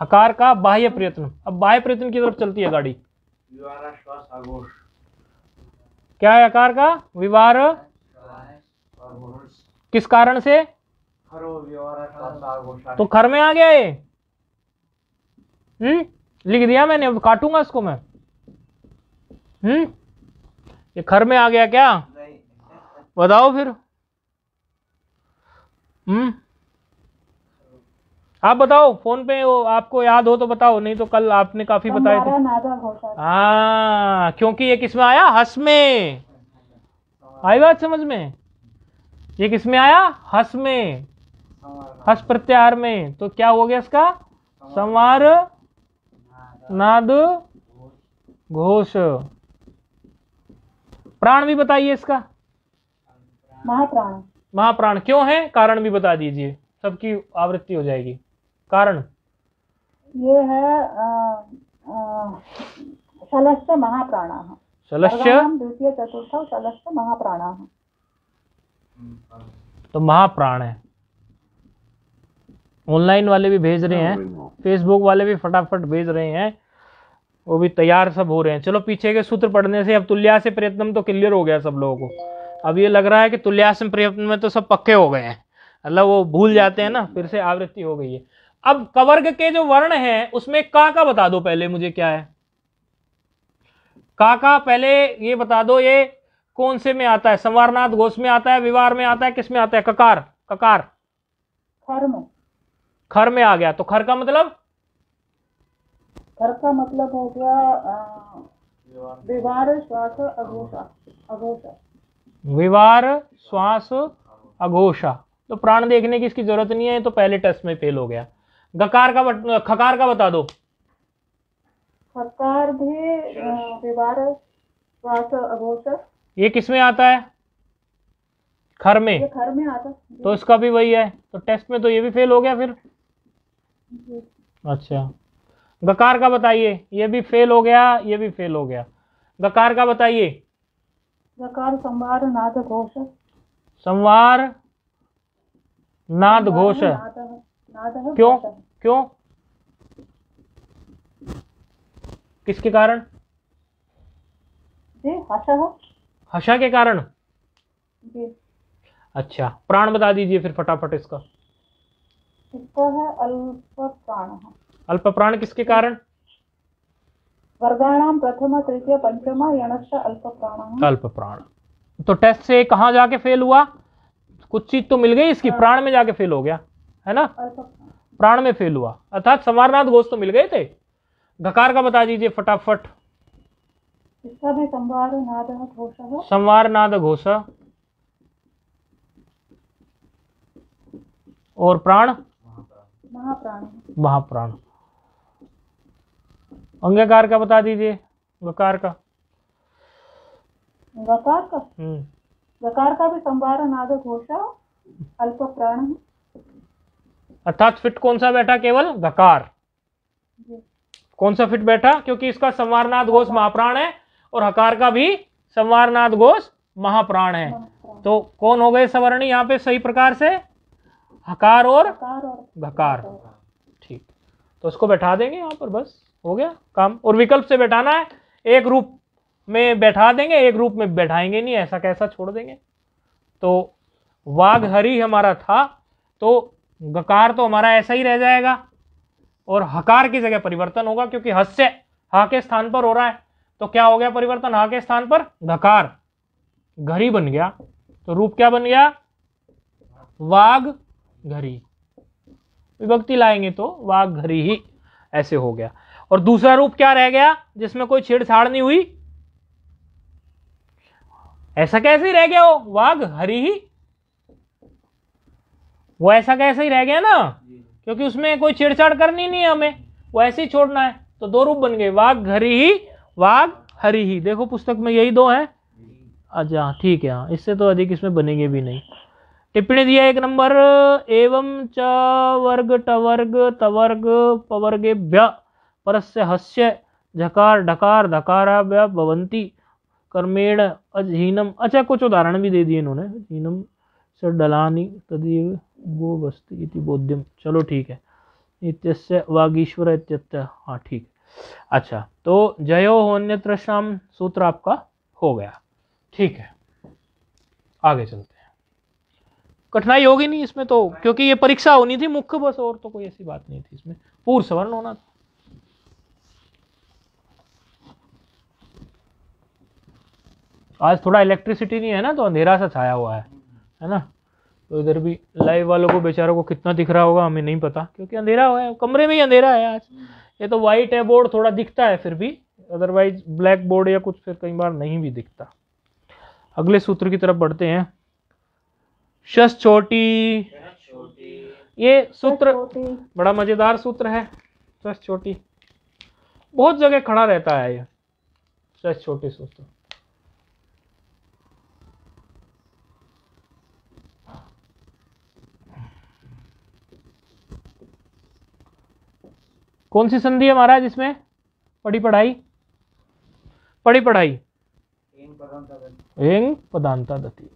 हकार का बाह्य प्रयत्न अब बाह्य प्रयत्न की तरफ चलती है गाड़ी क्या है आकार का विवार किस कारण से तो खर में आ गया ये हम्म लिख दिया मैंने अब काटूंगा इसको मैं हम्म ये खर में आ गया क्या बताओ फिर हम्म आप बताओ फोन पे वो आपको याद हो तो बताओ नहीं तो कल आपने काफी बताए थे हाँ क्योंकि ये किसमें आया हस में आई बात समझ में ये किसमें आया हस में हस प्रत्याहार में तो क्या हो गया इसका संवार नाद घोष प्राण भी बताइए इसका महाप्राण महाप्राण क्यों है कारण भी बता दीजिए सबकी आवृत्ति हो जाएगी कारण ये है शलश्च महाप्राण शलश्य द्वितीय चतुर्थ शलश्च महाप्राण तो महाप्राण है ऑनलाइन वाले भी भेज रहे हैं फेसबुक हाँ, वाले भी फटाफट भेज रहे हैं वो भी तैयार सब हो रहे हैं चलो पीछे के सूत्र पढ़ने से अब तुल्या से प्रयत्न तो क्लियर हो गया सब लोगों को अब ये लग रहा है कि तुल्यास प्रयत्न में तो सब पक्के हो गए हैं मतलब वो भूल जाते हैं ना फिर से आवृत्ति हो गई है अब कवर्ग के जो वर्ण हैं उसमें का का बता दो पहले मुझे क्या है का का पहले ये बता दो ये कौन से में आता है संवारनाथ घोष में आता है विवार में आता है किस में आता है ककार ककार खर में खर में आ गया तो खर का मतलब खर का मतलब हो गया विवार श्वास अघोषा अघोषा विवार श्वास अघोषा तो प्राण देखने की इसकी जरूरत नहीं है तो पहले टेस्ट में फेल हो गया गकार का बत, खकार का बता दो खकार भी ये किसमें आता है खर में खर में आता तो इसका भी वही है तो टेस्ट में तो ये भी फेल हो गया फिर अच्छा गकार का बताइए ये भी फेल हो गया ये भी फेल हो गया गकार का बताइए गकार संवार नाद घोष संवार नाद घोष क्यों क्यों किसके कारण हशा के कारण अच्छा प्राण बता दीजिए फिर फटाफट इसका इसका है अल्प प्राण अल्प प्राण किसके कारण वर्गाणाम प्रथम तृतीय पंचम अल्प प्राण अल्प प्राण तो टेस्ट से कहा जाके फेल हुआ कुछ चीज तो मिल गई इसकी हाँ। प्राण में जाके फेल हो गया है ना प्राण में फेल हुआ अर्थात संवारनाथ घोष तो मिल गए थे घकार का बता दीजिए फटाफट संवार घोष और प्राण महाप्राण अंगकार का बता दीजिए वकार का वकार का हम्म वकार का भी संवार नाद घोषा अल्प प्राण अर्थात फिट कौन सा बैठा केवल घकार कौन सा फिट बैठा क्योंकि इसका संवारनाथ घोष महाप्राण है और हकार का भी संवारनाथ घोष महाप्राण है तो कौन हो गए सवर्णी यहाँ पे सही प्रकार से हकार और घकार ठीक तो उसको बैठा देंगे यहाँ पर बस हो गया काम और विकल्प से बैठाना है एक रूप में बैठा देंगे एक रूप में बैठाएंगे नहीं ऐसा कैसा छोड़ देंगे तो वाघ हरी हमारा था तो गकार तो हमारा ऐसा ही रह जाएगा और हकार की जगह परिवर्तन होगा क्योंकि हस्य हा के स्थान पर हो रहा है तो क्या हो गया परिवर्तन हा के स्थान पर घकार घरी बन गया तो रूप क्या बन गया वाघ घरी विभक्ति लाएंगे तो वाघ घरी ही ऐसे हो गया और दूसरा रूप क्या रह गया जिसमें कोई छेड़छाड़ नहीं हुई ऐसा कैसे रह गया वो वाघ हरी ही वो ऐसा कैसे ही रह गया ना क्योंकि उसमें कोई छेड़छाड़ करनी नहीं है हमें वो ऐसे ही छोड़ना है तो दो रूप बन गए वाघ घरी ही वाघ हरी ही देखो पुस्तक में यही दो हैं अच्छा ठीक है हाँ इससे तो अधिक इसमें बनेंगे भी नहीं टिप्पणी दिया एक नंबर एवं च वर्ग टवर्ग तवर्ग पवर्गेभ्य परस्य हस्य झकार ढकार व्य भवंती कर्मेण अजहीनम अच्छा कुछ उदाहरण भी दे दिए इन्होंने हीनम सर डलानी तदीव वो वस्ती इति बोध्यम चलो ठीक है इत्यस्य वागीश्वर इत्यत्य हाँ ठीक अच्छा तो जयो होन्य सूत्र आपका हो गया ठीक है आगे चलते हैं कठिनाई होगी नहीं इसमें तो क्योंकि ये परीक्षा होनी थी मुख्य बस और तो कोई ऐसी बात नहीं थी इसमें पूर्व सवर्ण होना था आज थोड़ा इलेक्ट्रिसिटी नहीं है ना तो अंधेरा सा छाया हुआ है है ना तो इधर भी लाइव वालों को बेचारों को कितना दिख रहा होगा हमें नहीं पता क्योंकि अंधेरा हुआ है कमरे में ही अंधेरा है आज ये तो वाइट है बोर्ड थोड़ा दिखता है फिर भी अदरवाइज ब्लैक बोर्ड या कुछ फिर कई बार नहीं भी दिखता अगले सूत्र की तरफ बढ़ते हैं शस छोटी ये सूत्र बड़ा मजेदार सूत्र है शस छोटी बहुत जगह खड़ा रहता है ये शस छोटी सूत्र कौन सी संधि है महाराज इसमें पढ़ी पढ़ाई पढ़ी पढ़ाई एंग पदांता दति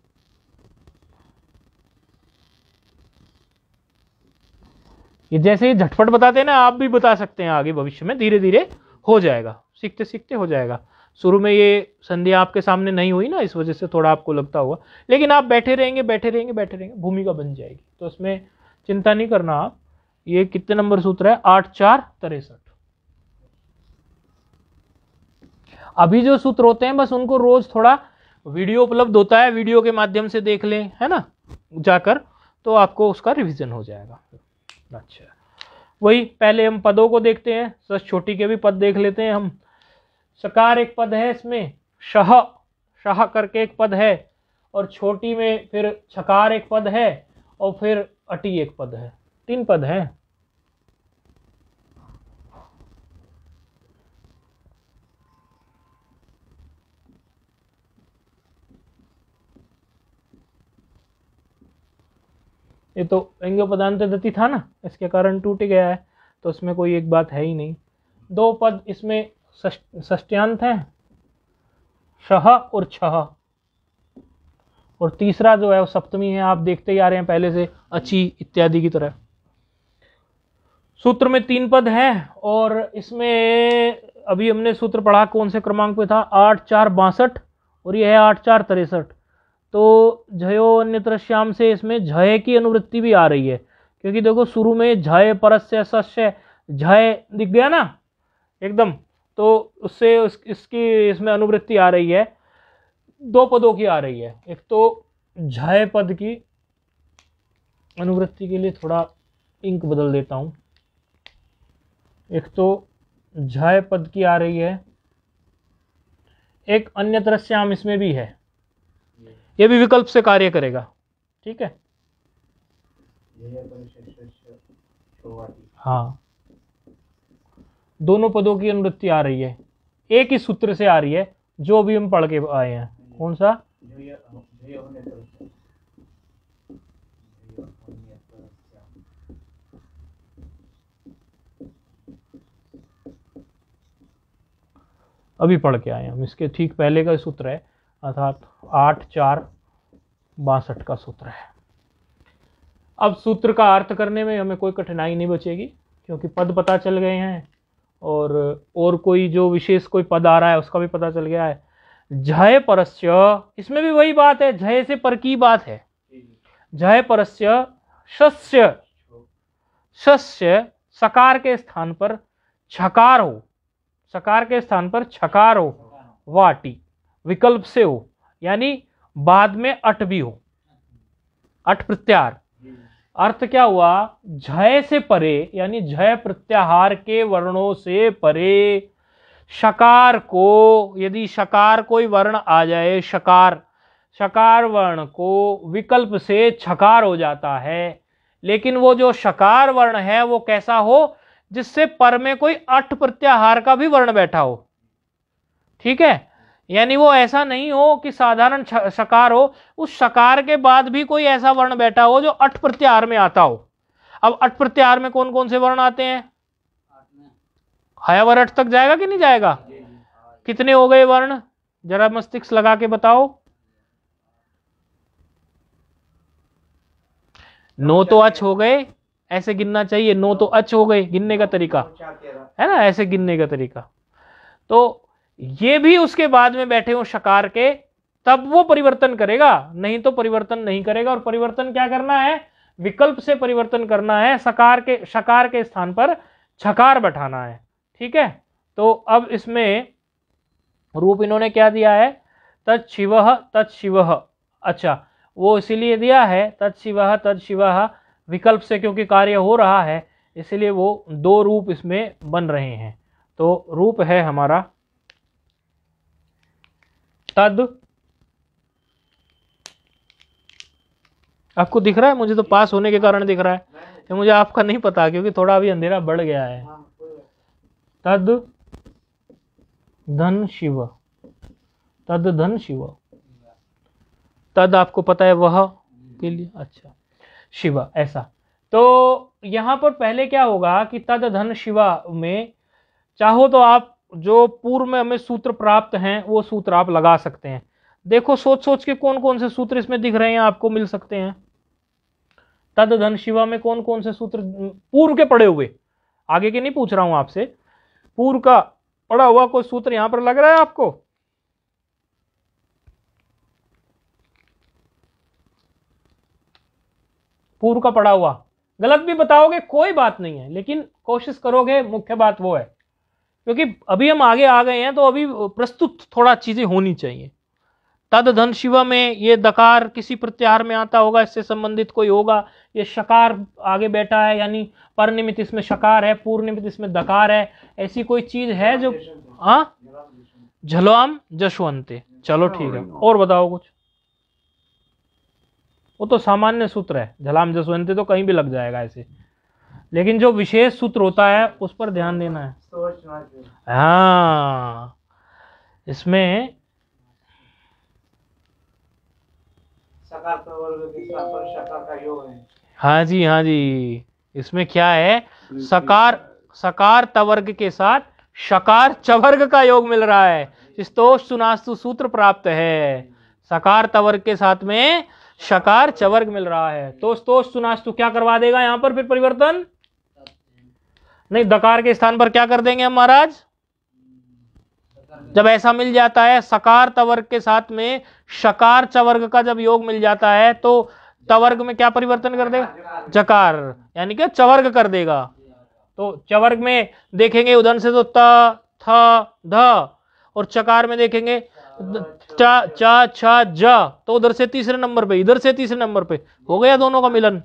ये जैसे ये झटपट बताते हैं ना आप भी बता सकते हैं आगे भविष्य में धीरे धीरे हो जाएगा सीखते सीखते हो जाएगा शुरू में ये संधि आपके सामने नहीं हुई ना इस वजह से थोड़ा आपको लगता होगा लेकिन आप बैठे रहेंगे बैठे रहेंगे बैठे रहेंगे भूमिका बन जाएगी तो इसमें चिंता नहीं करना आप ये कितने नंबर सूत्र है आठ चार तिरसठ अभी जो सूत्र होते हैं बस उनको रोज थोड़ा वीडियो उपलब्ध होता है वीडियो के माध्यम से देख लें है ना जाकर तो आपको उसका रिवीजन हो जाएगा अच्छा वही पहले हम पदों को देखते हैं सच छोटी के भी पद देख लेते हैं हम सकार एक पद है इसमें शह शह करके एक पद है और छोटी में फिर छकार एक पद है और फिर अटी एक पद है तीन पद हैं ये तो पदांत दति था ना इसके कारण टूट गया है तो इसमें कोई एक बात है ही नहीं दो पद इसमें षष्ट्यांत हैं शह और छह और तीसरा जो है वो सप्तमी है आप देखते ही आ रहे हैं पहले से अची इत्यादि की तरह सूत्र में तीन पद हैं और इसमें अभी हमने सूत्र पढ़ा कौन से क्रमांक पे था आठ चार बासठ और यह है आठ चार तिरसठ तो झयो अन्यत्र श्याम से इसमें झय की अनुवृत्ति भी आ रही है क्योंकि देखो शुरू में झय परस्य सस्य झय दिख गया ना एकदम तो उससे उस, इसकी इसमें अनुवृत्ति आ रही है दो पदों की आ रही है एक तो झय पद की अनुवृत्ति के लिए थोड़ा इंक बदल देता हूँ एक तो झाय पद की आ रही है एक अन्य तरह से आम इसमें भी है यह भी विकल्प से कार्य करेगा ठीक है हाँ दोनों पदों की अनुवृत्ति आ रही है एक ही सूत्र से आ रही है जो अभी हम पढ़ के आए हैं कौन सा अभी पढ़ के आए हम इसके ठीक पहले का सूत्र है अर्थात आठ चार बासठ का सूत्र है अब सूत्र का अर्थ करने में हमें कोई कठिनाई नहीं बचेगी क्योंकि पद पता चल गए हैं और और कोई जो विशेष कोई पद आ रहा है उसका भी पता चल गया है जय परस्य इसमें भी वही बात है जय से पर की बात है जय परस्य शस्य शस्य सकार के स्थान पर छकार हो सकार के स्थान पर छकार हो वाटी विकल्प से हो यानी बाद में अट भी हो अट प्रत्यार अर्थ क्या हुआ झय से परे यानी झय प्रत्याहार के वर्णों से परे शकार को यदि शकार कोई वर्ण आ जाए शकार शकार वर्ण को विकल्प से छकार हो जाता है लेकिन वो जो शकार वर्ण है वो कैसा हो जिससे पर में कोई अठ प्रत्याहार का भी वर्ण बैठा हो ठीक है यानी वो ऐसा नहीं हो कि साधारण शकार हो उस शकार के बाद भी कोई ऐसा वर्ण बैठा हो जो अठ प्रत्याहार में आता हो अब अठ प्रत्याहार में कौन कौन से वर्ण आते हैं हयावर अठ तक जाएगा कि नहीं जाएगा कितने हो गए वर्ण जरा मस्तिष्क लगा के बताओ नौ तो अच हो गए ऐसे गिनना चाहिए नो तो अच हो गए गिनने का तरीका है ना ऐसे गिनने का तरीका तो ये भी उसके बाद में बैठे हो शकार के तब वो परिवर्तन करेगा नहीं तो परिवर्तन नहीं करेगा और परिवर्तन क्या करना है विकल्प से परिवर्तन करना है सकार के शकार के स्थान पर छकार बैठाना है ठीक है तो अब इसमें रूप इन्होंने क्या दिया है तत्शिव तत्शिव अच्छा वो इसीलिए दिया है तत्शिव तत्शिव विकल्प से क्योंकि कार्य हो रहा है इसलिए वो दो रूप इसमें बन रहे हैं तो रूप है हमारा तद आपको दिख रहा है मुझे तो पास होने के कारण दिख रहा है ये तो मुझे आपका नहीं पता क्योंकि थोड़ा अभी अंधेरा बढ़ गया है तद धन शिव तद धन शिव तद आपको पता है वह के लिए अच्छा शिवा ऐसा तो यहाँ पर पहले क्या होगा कि तद धन शिवा में चाहो तो आप जो पूर्व में हमें सूत्र प्राप्त हैं वो सूत्र आप लगा सकते हैं देखो सोच सोच के कौन कौन से सूत्र इसमें दिख रहे हैं आपको मिल सकते हैं तद धन शिवा में कौन कौन से सूत्र पूर्व के पड़े हुए आगे के नहीं पूछ रहा हूं आपसे पूर्व का पड़ा हुआ कोई सूत्र यहां पर लग रहा है आपको पूर्व का पड़ा हुआ गलत भी बताओगे कोई बात नहीं है लेकिन कोशिश करोगे मुख्य बात वो है क्योंकि अभी हम आगे आ गए हैं तो अभी प्रस्तुत थोड़ा चीज़ें होनी चाहिए तद धन शिव में ये दकार किसी प्रत्याहार में आता होगा इससे संबंधित कोई होगा ये शकार आगे बैठा है यानी पर इसमें शकार है पूर्व निमित इसमें दकार है ऐसी कोई चीज़ है जो हाँ झलवाम जशवंते चलो ठीक है हाँ, और बताओ कुछ वो तो सामान्य सूत्र है झलाम जसवंती तो कहीं भी लग जाएगा ऐसे लेकिन जो विशेष सूत्र होता है उस पर ध्यान देना है हाँ इसमें हाँ जी हाँ जी इसमें क्या है सकार सकार तवर्ग के साथ शकार चवर्ग का योग मिल रहा है स्तोष सुनास्तु सूत्र प्राप्त है सकार तवर्ग के साथ में शकार चवर्ग मिल रहा है तो तो सुनास्तु क्या करवा देगा यहां पर फिर परिवर्तन नहीं दकार के स्थान पर क्या कर देंगे हम महाराज जब ऐसा मिल जाता है सकार तवर्ग के साथ में शकार चवर्ग का जब योग मिल जाता है तो तवर्ग में क्या परिवर्तन कर देगा जकार यानी कि चवर्ग कर देगा तो चवर्ग में देखेंगे उदन से तो त थ ध और चकार में देखेंगे चा चा छा जा तो उधर से तीसरे नंबर पे इधर से तीसरे नंबर पे हो गया दोनों का मिलन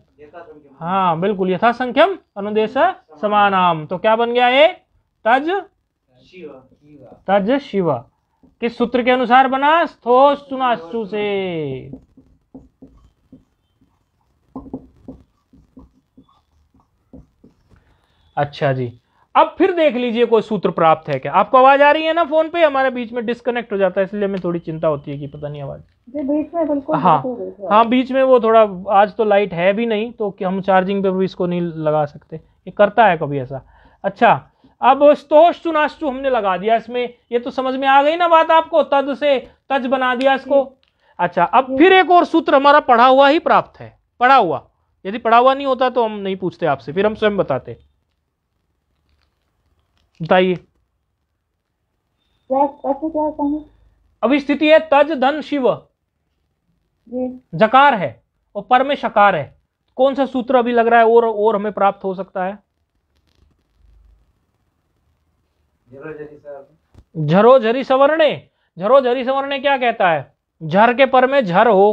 हाँ बिल्कुल यथा संख्यम अनुदेश समानाम तो क्या बन गया ये तज तज शिवा किस सूत्र के अनुसार बना स्थो सुनाशु से अच्छा जी अब फिर देख लीजिए कोई सूत्र प्राप्त है क्या आपको आवाज आ रही है ना फोन पे हमारे बीच में डिस्कनेक्ट हो जाता है इसलिए हमें थोड़ी चिंता होती है कि पता नहीं आवाज बीच में बिल्कुल हाँ हाँ बीच में वो थोड़ा आज तो लाइट है भी नहीं तो हम चार्जिंग पे भी इसको नहीं लगा सकते ये करता है कभी ऐसा अच्छा अब स्तोष चुनाशु हमने लगा दिया इसमें ये तो समझ में आ गई ना बात आपको तद से तज बना दिया इसको अच्छा अब फिर एक और सूत्र हमारा पढ़ा हुआ ही प्राप्त है पढ़ा हुआ यदि पढ़ा हुआ नहीं होता तो हम नहीं पूछते आपसे फिर हम स्वयं बताते बताइए अभी स्थिति है तज धन शिव जकार है और पर में शकार है कौन सा सूत्र अभी लग रहा है और और हमें प्राप्त हो सकता है झरो झरी सवर्णे झरो झरी सवर्णे क्या कहता है झर के पर में झर हो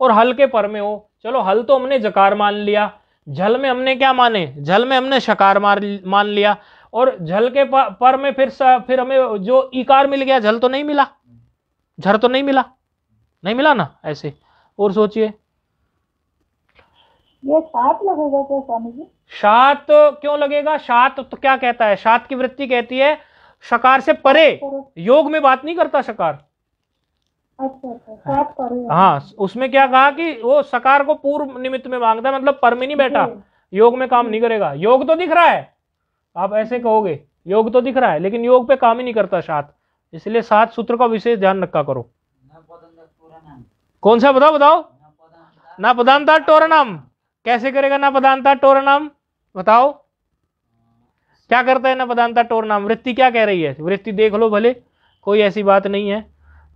और हल के पर में हो चलो हल तो हमने जकार मान लिया झल में हमने क्या माने झल में हमने शकार मान लिया और झल के पर में फिर फिर हमें जो इकार मिल गया झल तो नहीं मिला झर तो नहीं मिला नहीं मिला ना ऐसे और सोचिए ये सात लगेगा क्या स्वामी जी सात क्यों लगेगा सात तो क्या कहता है सात की वृत्ति कहती है शकार से परे योग में बात नहीं करता शकार अच्छा, अच्छा हाँ उसमें क्या कहा कि वो सकार को पूर्व निमित्त में मांगता है मतलब पर में नहीं बैठा योग में काम नहीं करेगा योग तो दिख रहा है आप ऐसे कहोगे योग तो दिख रहा है लेकिन योग पे काम ही नहीं करता सात इसलिए सात सूत्र का विशेष ध्यान रखा करो कौन सा बताओ बताओ ना पदांता टोरनाम कैसे करेगा ना पदांता टोरनाम बताओ क्या करता है ना पदांता टोरनाम वृत्ति क्या कह रही है वृत्ति देख लो भले कोई ऐसी बात नहीं है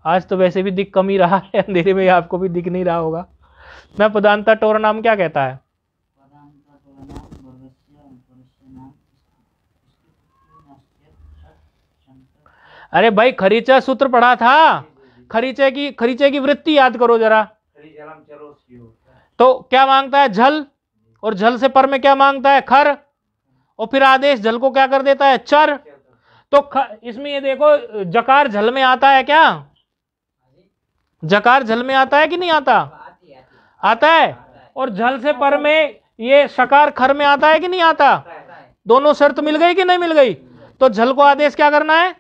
आज तो वैसे भी दिख कम ही रहा है अंधेरे में आपको भी दिख नहीं रहा होगा ना पदांता टोरनाम क्या कहता है अरे भाई खरीचा सूत्र पढ़ा था खरीचे की खरीचे की वृत्ति याद करो जरा तो क्या मांगता है झल और झल से पर में क्या मांगता है खर और फिर आदेश झल को क्या कर देता है चर तो इसमें ये देखो जकार झल में आता है क्या जकार झल में आता है कि नहीं आता आता है और झल से पर में ये शकार खर में आता है कि नहीं आता दोनों शर्त मिल गई कि नहीं मिल गई तो झल को आदेश क्या करना है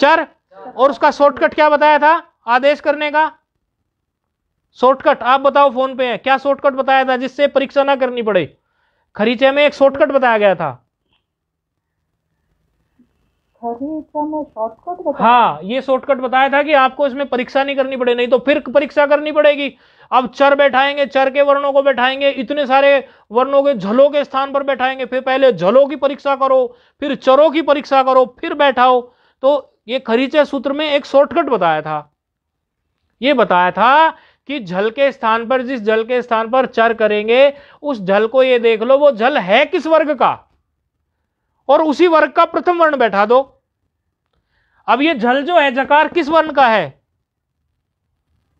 चर और उसका शॉर्टकट क्या बताया था आदेश करने का शॉर्टकट आप बताओ फोन पे है क्या शॉर्टकट बताया था जिससे परीक्षा ना करनी पड़े खरीचे में एक शॉर्टकट बताया गया था हाँ ये शॉर्टकट बताया था कि आपको इसमें परीक्षा नहीं करनी पड़े नहीं तो फिर परीक्षा करनी पड़ेगी अब चर बैठाएंगे चर के वर्णों को बैठाएंगे इतने सारे वर्णों के झलों के स्थान पर बैठाएंगे फिर पहले झलों की परीक्षा करो फिर चरों की परीक्षा करो फिर बैठाओ तो ये खरीचे सूत्र में एक शॉर्टकट बताया था ये बताया था कि जल के स्थान पर जिस जल के स्थान पर चर करेंगे उस जल को ये देख लो वो जल है किस वर्ग का और उसी वर्ग का प्रथम वर्ण बैठा दो अब ये जल जो है जकार किस वर्ण का है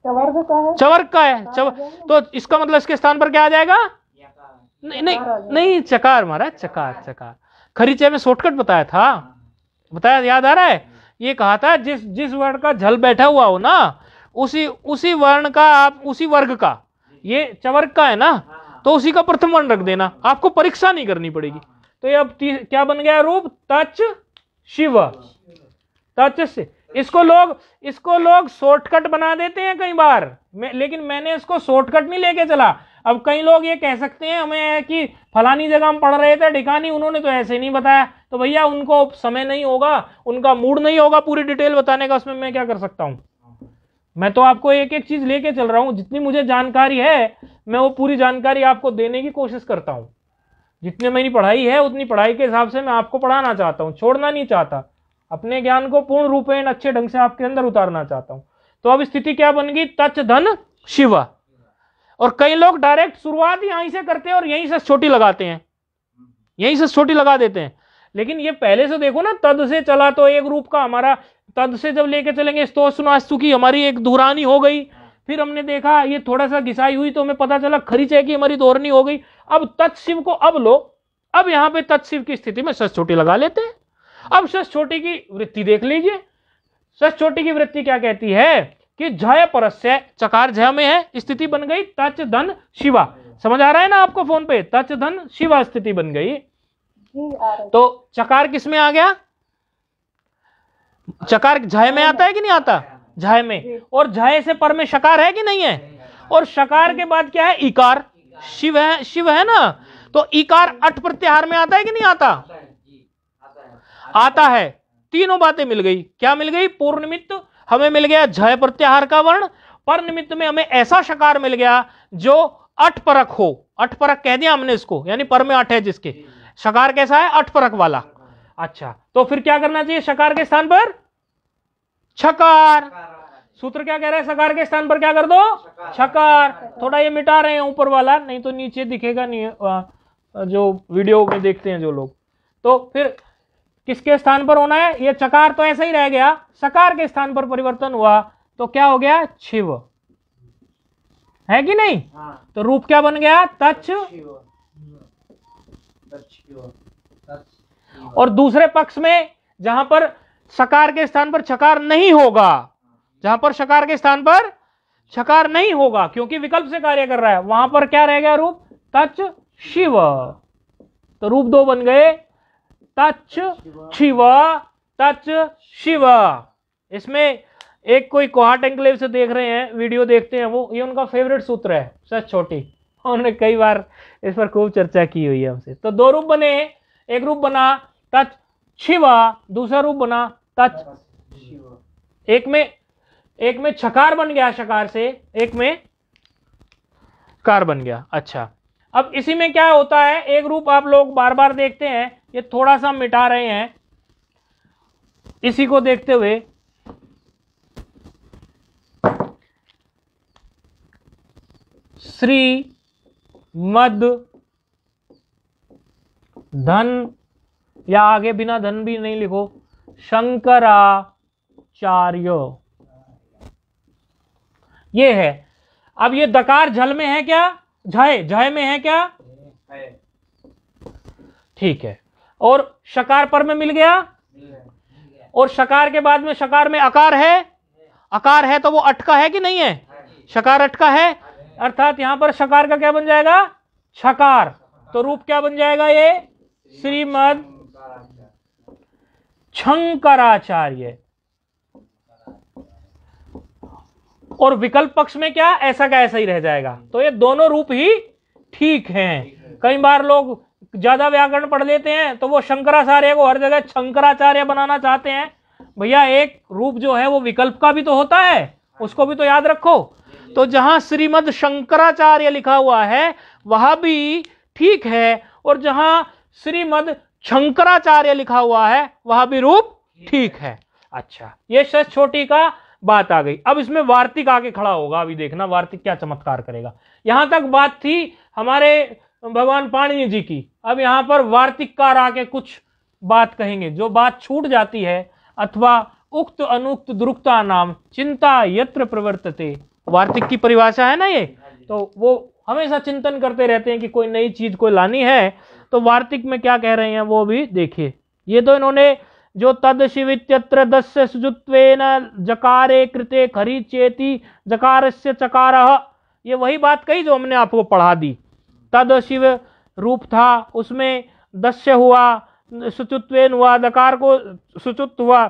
चवर्ग का है चवर्ग का है चव... तो इसका मतलब इसके स्थान पर क्या आ जाएगा नहीं नहीं नहीं चकार महाराज चकार चकार खरीचे में शॉर्टकट बताया था बताया याद आ रहा है ये कहा था जिस जिस वर्ण का जल बैठा हुआ हो ना उसी उसी वर्ण का आप उसी वर्ग का ये चवर्ग का है ना तो उसी का प्रथम वर्ण रख देना आपको परीक्षा नहीं करनी पड़ेगी तो ये अब क्या बन गया रूप तच शिव तच से इसको लोग इसको लोग शॉर्टकट बना देते हैं कई बार मैं, लेकिन मैंने इसको शॉर्टकट नहीं लेके चला अब कई लोग ये कह सकते हैं हमें कि फलानी जगह हम पढ़ रहे थे ढिकानी उन्होंने तो ऐसे नहीं बताया तो भैया उनको समय नहीं होगा उनका मूड नहीं होगा पूरी डिटेल बताने का उसमें मैं क्या कर सकता हूँ मैं तो आपको एक एक चीज लेके चल रहा हूँ जितनी मुझे जानकारी है मैं वो पूरी जानकारी आपको देने की कोशिश करता हूँ जितने मेरी पढ़ाई है उतनी पढ़ाई के हिसाब से मैं आपको पढ़ाना चाहता हूँ छोड़ना नहीं चाहता अपने ज्ञान को पूर्ण रूपेण अच्छे ढंग से आपके अंदर उतारना चाहता हूँ तो अब स्थिति क्या बन गई तच धन शिवा और कई लोग डायरेक्ट शुरुआत यहीं से करते हैं और यहीं से छोटी लगाते हैं यहीं से छोटी लगा देते हैं लेकिन ये पहले से देखो ना तद से चला तो एक रूप का हमारा तद से जब लेके चलेंगे तो सुनास्तु की हमारी एक दुरानी हो गई फिर हमने देखा ये थोड़ा सा घिसाई हुई तो हमें पता चला है कि हमारी दोहरनी हो गई अब तत्शिव को अब लो अब यहाँ पे तत्शिव की स्थिति में सस छोटी लगा लेते हैं अब सस छोटी की वृत्ति देख लीजिए सस छोटी की वृत्ति क्या कहती है कि जय परस्य चकार जय में है स्थिति बन गई तच धन शिवा समझ आ रहा है ना आपको फोन पे तच धन शिवा स्थिति बन गई तो चकार किस में आ गया चकार झय में आता है कि नहीं आता झय में और झय से पर में शकार है कि नहीं है और शकार के बाद क्या है इकार शिव है शिव है ना तो इकार अठ प्रत्याहार में आता है कि नहीं आता आता है तीनों बातें मिल गई क्या मिल गई पूर्व निमित्त हमें मिल गया झय प्रत्याहार का वर्ण पर निमित्त में हमें ऐसा शकार मिल गया जो अठ परक हो अठ परक कह दिया हमने इसको यानी पर में अठ है जिसके शकार कैसा है अठपरक वाला अच्छा तो फिर क्या करना चाहिए शकार के स्थान पर छकार सूत्र क्या कह रहा है सकार के स्थान पर क्या कर दो छकार थोड़ा ये मिटा रहे हैं ऊपर वाला नहीं तो नीचे दिखेगा नहीं जो वीडियो में देखते हैं जो लोग तो फिर किसके स्थान पर होना है ये चकार तो ऐसा ही रह गया सकार के स्थान पर परिवर्तन हुआ तो क्या हो गया छिव है कि नहीं हाँ। तो रूप क्या बन गया तच और दूसरे पक्ष में जहां पर सकार के स्थान पर छकार नहीं होगा जहां पर सकार के स्थान पर छकार नहीं होगा क्योंकि विकल्प से कार्य कर रहा है वहां पर क्या गया रूप तच शिव तो रूप दो बन गए तच शिव तच शिव इसमें एक कोई कोहाट एंक्लेव से देख रहे हैं वीडियो देखते हैं वो ये उनका फेवरेट सूत्र है सच छोटी उन्होंने कई बार इस पर खूब चर्चा की हुई है हमसे तो दो रूप बने एक रूप बना तच शिवा दूसरा रूप बना तच एक में एक में छकार बन गया शकार से एक में कार बन गया अच्छा अब इसी में क्या होता है एक रूप आप लोग बार बार देखते हैं ये थोड़ा सा मिटा रहे हैं इसी को देखते हुए श्री मद धन या आगे बिना धन भी नहीं लिखो शंकराचार्य ये है अब ये दकार झल में है क्या झय झय में है क्या ठीक है और शकार पर में मिल गया और शकार के बाद में शकार में आकार है आकार है तो वो अटका है कि नहीं है हाँ शकार अटका है हाँ अर्थात यहां पर शकार का क्या बन जाएगा छकार तो रूप क्या बन जाएगा ये श्रीमद शंकराचार्य और विकल्प पक्ष में क्या ऐसा का ऐसा ही रह जाएगा तो ये दोनों रूप ही ठीक हैं कई बार लोग ज्यादा व्याकरण पढ़ लेते हैं तो वो शंकराचार्य को हर जगह शंकराचार्य बनाना चाहते हैं भैया एक रूप जो है वो विकल्प का भी तो होता है उसको भी तो याद रखो तो जहां श्रीमद शंकराचार्य लिखा हुआ है वहां भी ठीक है और जहां श्रीमद शंकराचार्य लिखा हुआ है वहां भी रूप ठीक है अच्छा ये शस छोटी का बात आ गई अब इसमें वार्तिक आके खड़ा होगा अभी देखना वार्तिक क्या चमत्कार करेगा यहां तक बात थी हमारे भगवान पाणिनि जी की अब यहां पर वार्तिककार आके कुछ बात कहेंगे जो बात छूट जाती है अथवा उक्त अनुक्त दुरुक्ता नाम चिंता यत्र प्रवर्तते वार्तिक की परिभाषा है ना ये हाँ तो वो हमेशा चिंतन करते रहते हैं कि कोई नई चीज़ कोई लानी है तो वार्तिक में क्या कह रहे हैं वो भी देखिए ये तो इन्होंने जो तद शिवित्यत्र दस्य सुजुत्व जकारे कृते खरी चेती जकार से चकार ये वही बात कही जो हमने आपको पढ़ा दी तद शिव रूप था उसमें दस्य हुआ सुचुत्वेन हुआ दकार को सुचुत हुआ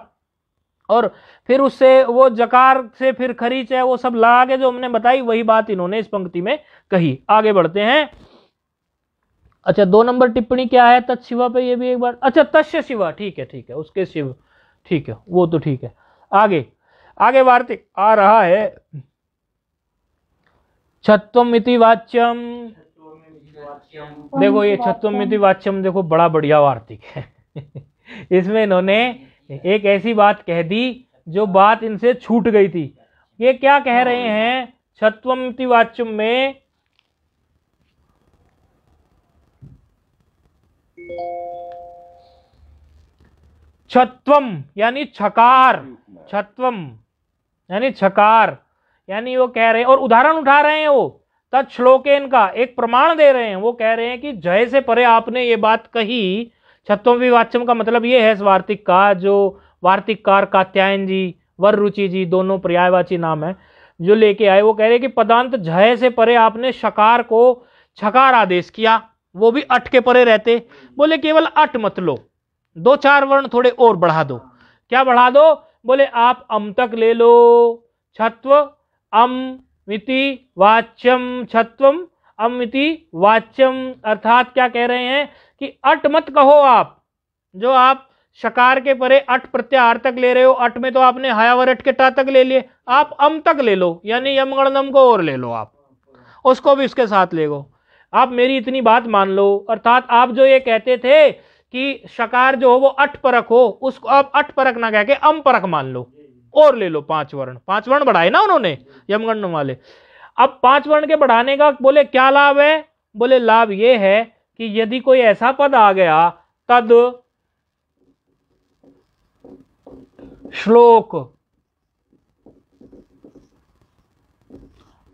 और फिर उससे वो जकार से फिर खरीच है वो सब लगा के जो हमने बताई वही बात इन्होंने इस पंक्ति में कही आगे बढ़ते हैं अच्छा दो नंबर टिप्पणी क्या है तत् शिवा पे ये भी एक बार अच्छा तस्य शिवा ठीक है ठीक है उसके शिव ठीक है वो तो ठीक है आगे आगे वार्तिक आ रहा है छत्वमिति वाच्यम देखो ये छत्वमिति वाच्यम देखो बड़ा बढ़िया वार्तिक है इसमें इन्होंने एक ऐसी बात कह दी जो बात इनसे छूट गई थी ये क्या कह रहे हैं छत्वमति वाच्यम में छत्वम यानी छकार छत्वम यानी छकार यानी वो कह रहे हैं और उदाहरण उठा रहे हैं वो तत्श्लोकेन का एक प्रमाण दे रहे हैं वो कह रहे हैं कि जय से परे आपने ये बात कही छत्तों वाच्यम का मतलब ये है स्वार्तिक वार्तिक का जो वार्तिक कार कात्यायन जी रुचि जी दोनों पर्यायवाची नाम है जो लेके आए वो कह रहे कि पदांत झय से परे आपने शकार को छकार आदेश किया वो भी अट के परे रहते बोले केवल अट मत लो दो चार वर्ण थोड़े और बढ़ा दो क्या बढ़ा दो बोले आप अम तक ले लो छत्व अम मिति वाच्यम छत्वम अमिति वाच्यम अर्थात क्या कह रहे हैं कि अट मत कहो आप जो आप शकार के परे अट प्रत्याहार तक ले रहे हो अट में तो आपने हयावर अट के टा तक ले लिए आप अम तक ले लो यानी यमगणनम को और ले लो आप उसको भी उसके साथ ले लो आप मेरी इतनी बात मान लो अर्थात आप जो ये कहते थे कि शकार जो हो वो अठ परक हो उसको आप अठ परक ना कह के अम परक मान लो और ले लो पांच वर्ण पांच वर्ण बढ़ाए ना उन्होंने यमगणन वाले अब पांच वर्ण के बढ़ाने का बोले क्या लाभ है बोले लाभ ये है कि यदि कोई ऐसा पद आ गया तद श्लोक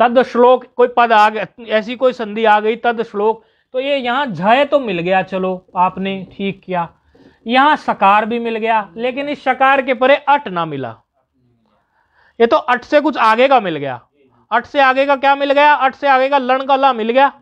तद श्लोक कोई पद आ गया ऐसी कोई संधि आ गई तद श्लोक तो ये यहां झय तो मिल गया चलो आपने ठीक किया यहां सकार भी मिल गया लेकिन इस सकार के परे अट ना मिला ये तो अट से कुछ आगे का मिल गया अट से आगे का क्या मिल गया अट से आगे का लण का ला मिल गया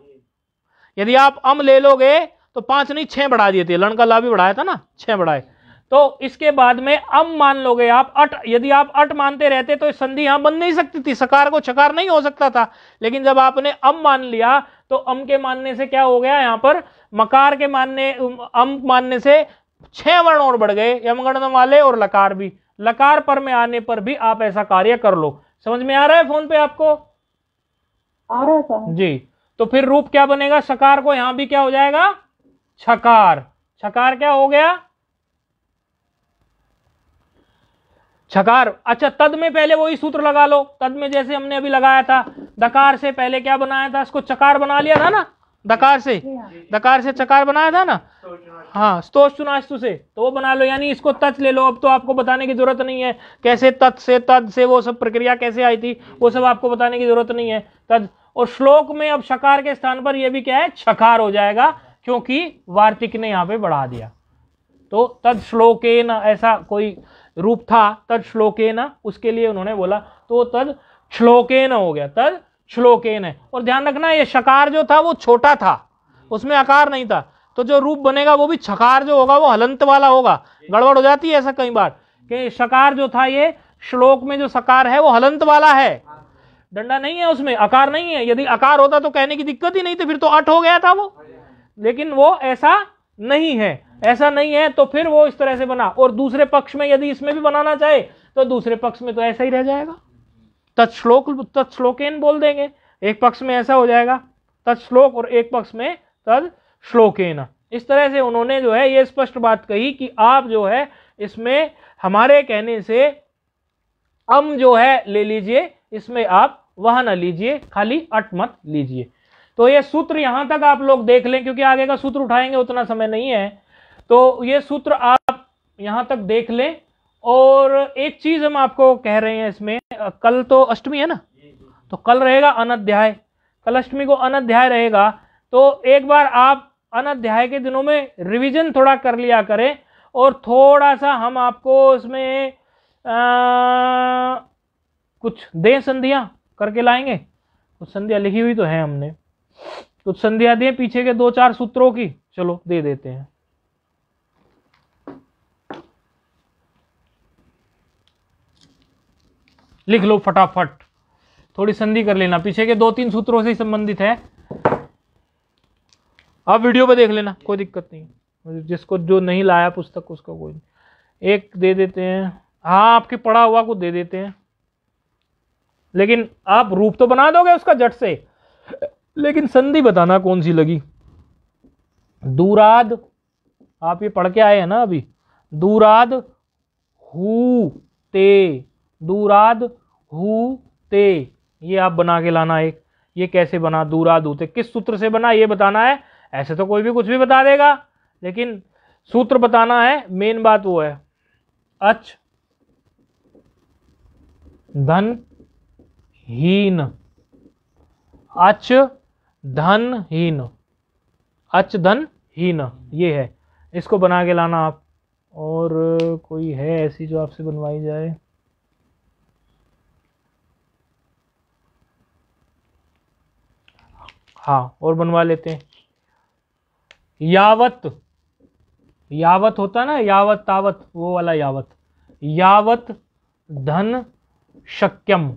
यदि आप अम ले लोगे तो पांच नहीं छह बढ़ा दिए थे लड़का ला भी बढ़ाया था ना छह बढ़ाए तो इसके बाद में अम मान लोगे आप अट यदि आप अट मानते रहते तो संधि यहां बन नहीं सकती थी सकार को छकार नहीं हो सकता था लेकिन जब आपने अम मान लिया तो अम के मानने से क्या हो गया यहां पर मकार के मानने अम मानने से छह वर्ण और बढ़ गए यमगण वाले और लकार भी लकार पर में आने पर भी आप ऐसा कार्य कर लो समझ में आ रहा है फोन पे आपको आ रहा है जी तो फिर रूप क्या बनेगा सकार को यहां भी क्या हो जाएगा छकार छकार क्या हो गया छकार अच्छा तद में पहले वही सूत्र लगा लो तद में जैसे हमने अभी लगाया था दकार से पहले क्या बनाया था इसको चकार बना लिया था ना दकार से दकार से चकार बनाया था ना हाँ स्तोष चुनास्तु से तो वो बना लो यानी इसको तत् ले लो अब तो आपको बताने की जरूरत नहीं है कैसे तत् से तद से वो सब प्रक्रिया कैसे आई थी वो सब आपको बताने की जरूरत नहीं है तद और श्लोक में अब शकार के स्थान पर यह भी क्या है छकार हो जाएगा क्योंकि वार्तिक ने यहाँ पे बढ़ा दिया तो तद श्लोके न ऐसा कोई रूप था तद श्लोके न उसके लिए उन्होंने बोला तो तद श्लोके न हो गया तद श्लोके न और ध्यान रखना ये शकार जो था वो छोटा था उसमें आकार नहीं था तो जो रूप बनेगा वो भी छकार जो होगा वो हलंत वाला होगा गड़बड़ हो जाती है ऐसा कई बार कि शकार जो था ये श्लोक में जो सकार है वो हलंत वाला है डंडा नहीं है उसमें आकार नहीं है यदि आकार होता तो कहने की दिक्कत ही नहीं थी फिर तो अट हो गया था वो लेकिन वो ऐसा नहीं है ऐसा नहीं है तो फिर वो इस तरह से बना और दूसरे पक्ष में यदि इसमें भी बनाना चाहे तो दूसरे पक्ष में तो ऐसा ही रह जाएगा तत्श्लोक तत्श्लोकेन बोल देंगे एक पक्ष में ऐसा हो जाएगा तत्श्लोक और एक पक्ष में तद श्लोकेन इस तरह से उन्होंने जो है ये स्पष्ट बात कही कि आप जो है इसमें हमारे कहने से अम जो है ले लीजिए इसमें आप वह न लीजिए खाली अट मत लीजिए तो ये सूत्र यहां तक आप लोग देख लें क्योंकि आगे का सूत्र उठाएंगे उतना समय नहीं है तो ये सूत्र आप यहां तक देख लें और एक चीज हम आपको कह रहे हैं इसमें कल तो अष्टमी है ना तो कल रहेगा अनध्याय कल अष्टमी को अनध्याय रहेगा तो एक बार आप अनध्याय के दिनों में रिवीजन थोड़ा कर लिया करें और थोड़ा सा हम आपको इसमें कुछ दें संधियाँ करके लाएंगे कुछ संधियाँ लिखी हुई तो है हमने कुछ संधियाँ दें पीछे के दो चार सूत्रों की चलो दे देते हैं लिख लो फटाफट थोड़ी संधि कर लेना पीछे के दो तीन सूत्रों से संबंधित है आप वीडियो पर देख लेना कोई दिक्कत नहीं जिसको जो नहीं लाया पुस्तक उसका कोई एक दे देते हैं हाँ आपके पढ़ा हुआ को दे देते हैं लेकिन आप रूप तो बना दोगे उसका जट से लेकिन संधि बताना कौन सी लगी दूराद आप ये पढ़ के आए हैं ना अभी दूराद हु ते दूराद हु ते ये आप बना के लाना एक ये कैसे बना दूराद हुते किस सूत्र से बना ये बताना है ऐसे तो कोई भी कुछ भी बता देगा लेकिन सूत्र बताना है मेन बात वो है अच धन हीन अच धन हीन अच धन हीन ये है इसको बना के लाना आप और कोई है ऐसी जो आपसे बनवाई जाए हाँ और बनवा लेते हैं यावत यावत होता ना यावत तावत वो वाला यावत यावत धन शक्यम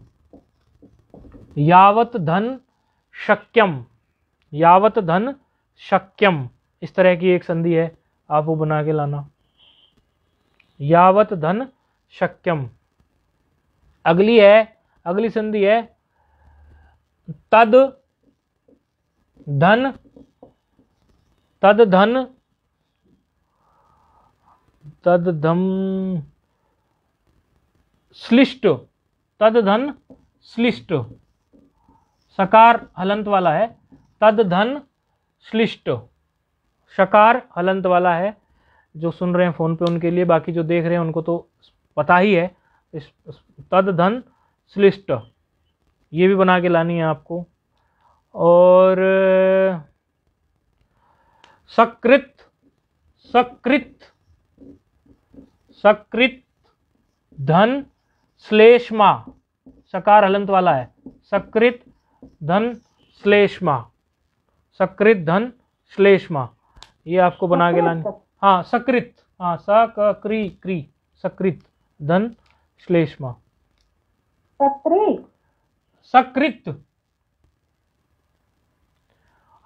यावत धन शक्यम यावत धन शक्यम इस तरह की एक संधि है आप वो बना के लाना यावत धन शक्यम अगली है अगली संधि है तद धन तद धन तद धम श्लिष्ट तद धन श्लिष्ट सकार हलंत वाला है तद धन श्लिष्ट शकार हलंत वाला है जो सुन रहे हैं फ़ोन पे उनके लिए बाकी जो देख रहे हैं उनको तो पता ही है इस तद धन श्लिष्ट ये भी बना के लानी है आपको और सकृत सकृत सकृत धन श्लेष्मा सकार हलंत वाला है सकृत धन श्लेष्मा सकृत धन श्लेष्मा ये आपको बना के लाने हाँ सकृत हाँ सक्री क्री क्री सकृत धन श्लेष्मा सकृत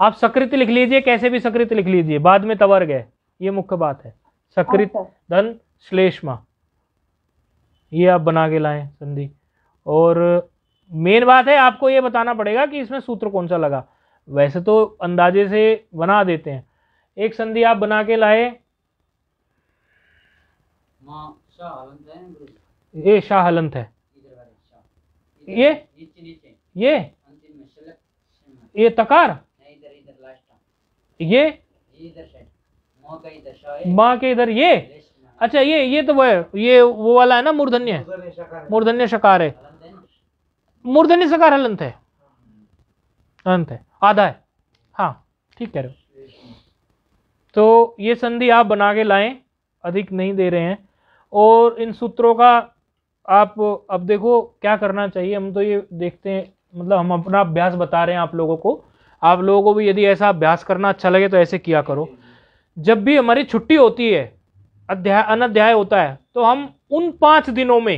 आप सकृत लिख लीजिए कैसे भी सकृत लिख लीजिए बाद में तवर गए ये मुख्य बात है सकृत अच्छा। धन श्लेष्मा ये आप बना के लाए संधि और मेन बात है आपको ये बताना पड़ेगा कि इसमें सूत्र कौन सा लगा वैसे तो अंदाजे से बना देते हैं एक संधि आप बना के लाए ये शाह हलंत है ये ये ये तकार ये माँ के इधर ये अच्छा ये ये तो है ये वो वाला है ना मूर्धन्य मूर्धन्य शकार है मूर्धनी सकार अंत है अंत है आधा है हाँ ठीक कह रहे हो तो ये संधि आप बना के लाएं अधिक नहीं दे रहे हैं और इन सूत्रों का आप अब देखो क्या करना चाहिए हम तो ये देखते हैं मतलब हम अपना अभ्यास बता रहे हैं आप लोगों को आप लोगों को भी यदि ऐसा अभ्यास करना अच्छा लगे तो ऐसे किया करो जब भी हमारी छुट्टी होती है अध्याय अनध्याय होता है तो हम उन पाँच दिनों में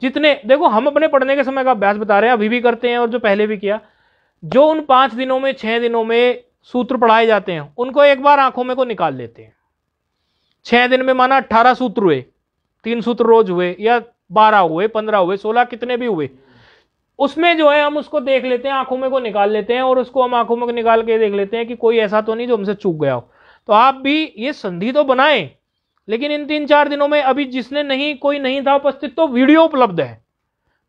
जितने देखो हम अपने पढ़ने के समय का अभ्यास बता रहे हैं अभी भी करते हैं और जो पहले भी किया जो उन पाँच दिनों में छः दिनों में सूत्र पढ़ाए जाते हैं उनको एक बार आंखों में को निकाल लेते हैं छः दिन में माना अट्ठारह सूत्र हुए तीन सूत्र रोज हुए या बारह हुए पंद्रह हुए सोलह कितने भी हुए उसमें जो है हम उसको देख लेते हैं आंखों में को निकाल लेते हैं और उसको हम आंखों में निकाल के देख लेते हैं कि कोई ऐसा तो नहीं जो हमसे चूक गया हो तो आप भी ये संधि तो बनाएं लेकिन इन तीन चार दिनों में अभी जिसने नहीं कोई नहीं था उपस्थित तो वीडियो उपलब्ध है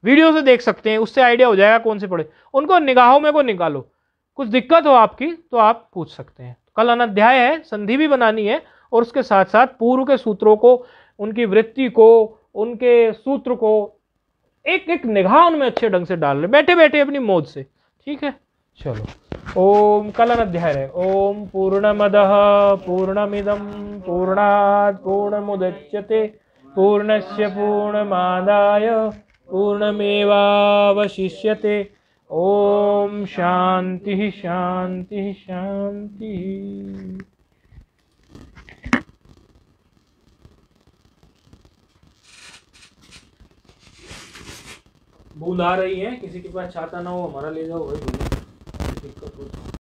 वीडियो से देख सकते हैं उससे आइडिया हो जाएगा कौन से पढ़े उनको निगाहों में को निकालो कुछ दिक्कत हो आपकी तो आप पूछ सकते हैं कल अनाध्याय है संधि भी बनानी है और उसके साथ साथ पूर्व के सूत्रों को उनकी वृत्ति को उनके सूत्र को एक एक निगाह उनमें अच्छे ढंग से डाल रहे बैठे बैठे अपनी मौज से ठीक है चलो ओम कलन अध्याय है ओम पूर्णमद पूर्णमिदम पूर्ण मुदच्यते पूर्णश पूर्णमादाय पूर्णमेवावशिष्यते ओम शांति शांति शांति बूंद आ रही है किसी के पास छाता ना हो हमारा ले जाओ वही difficult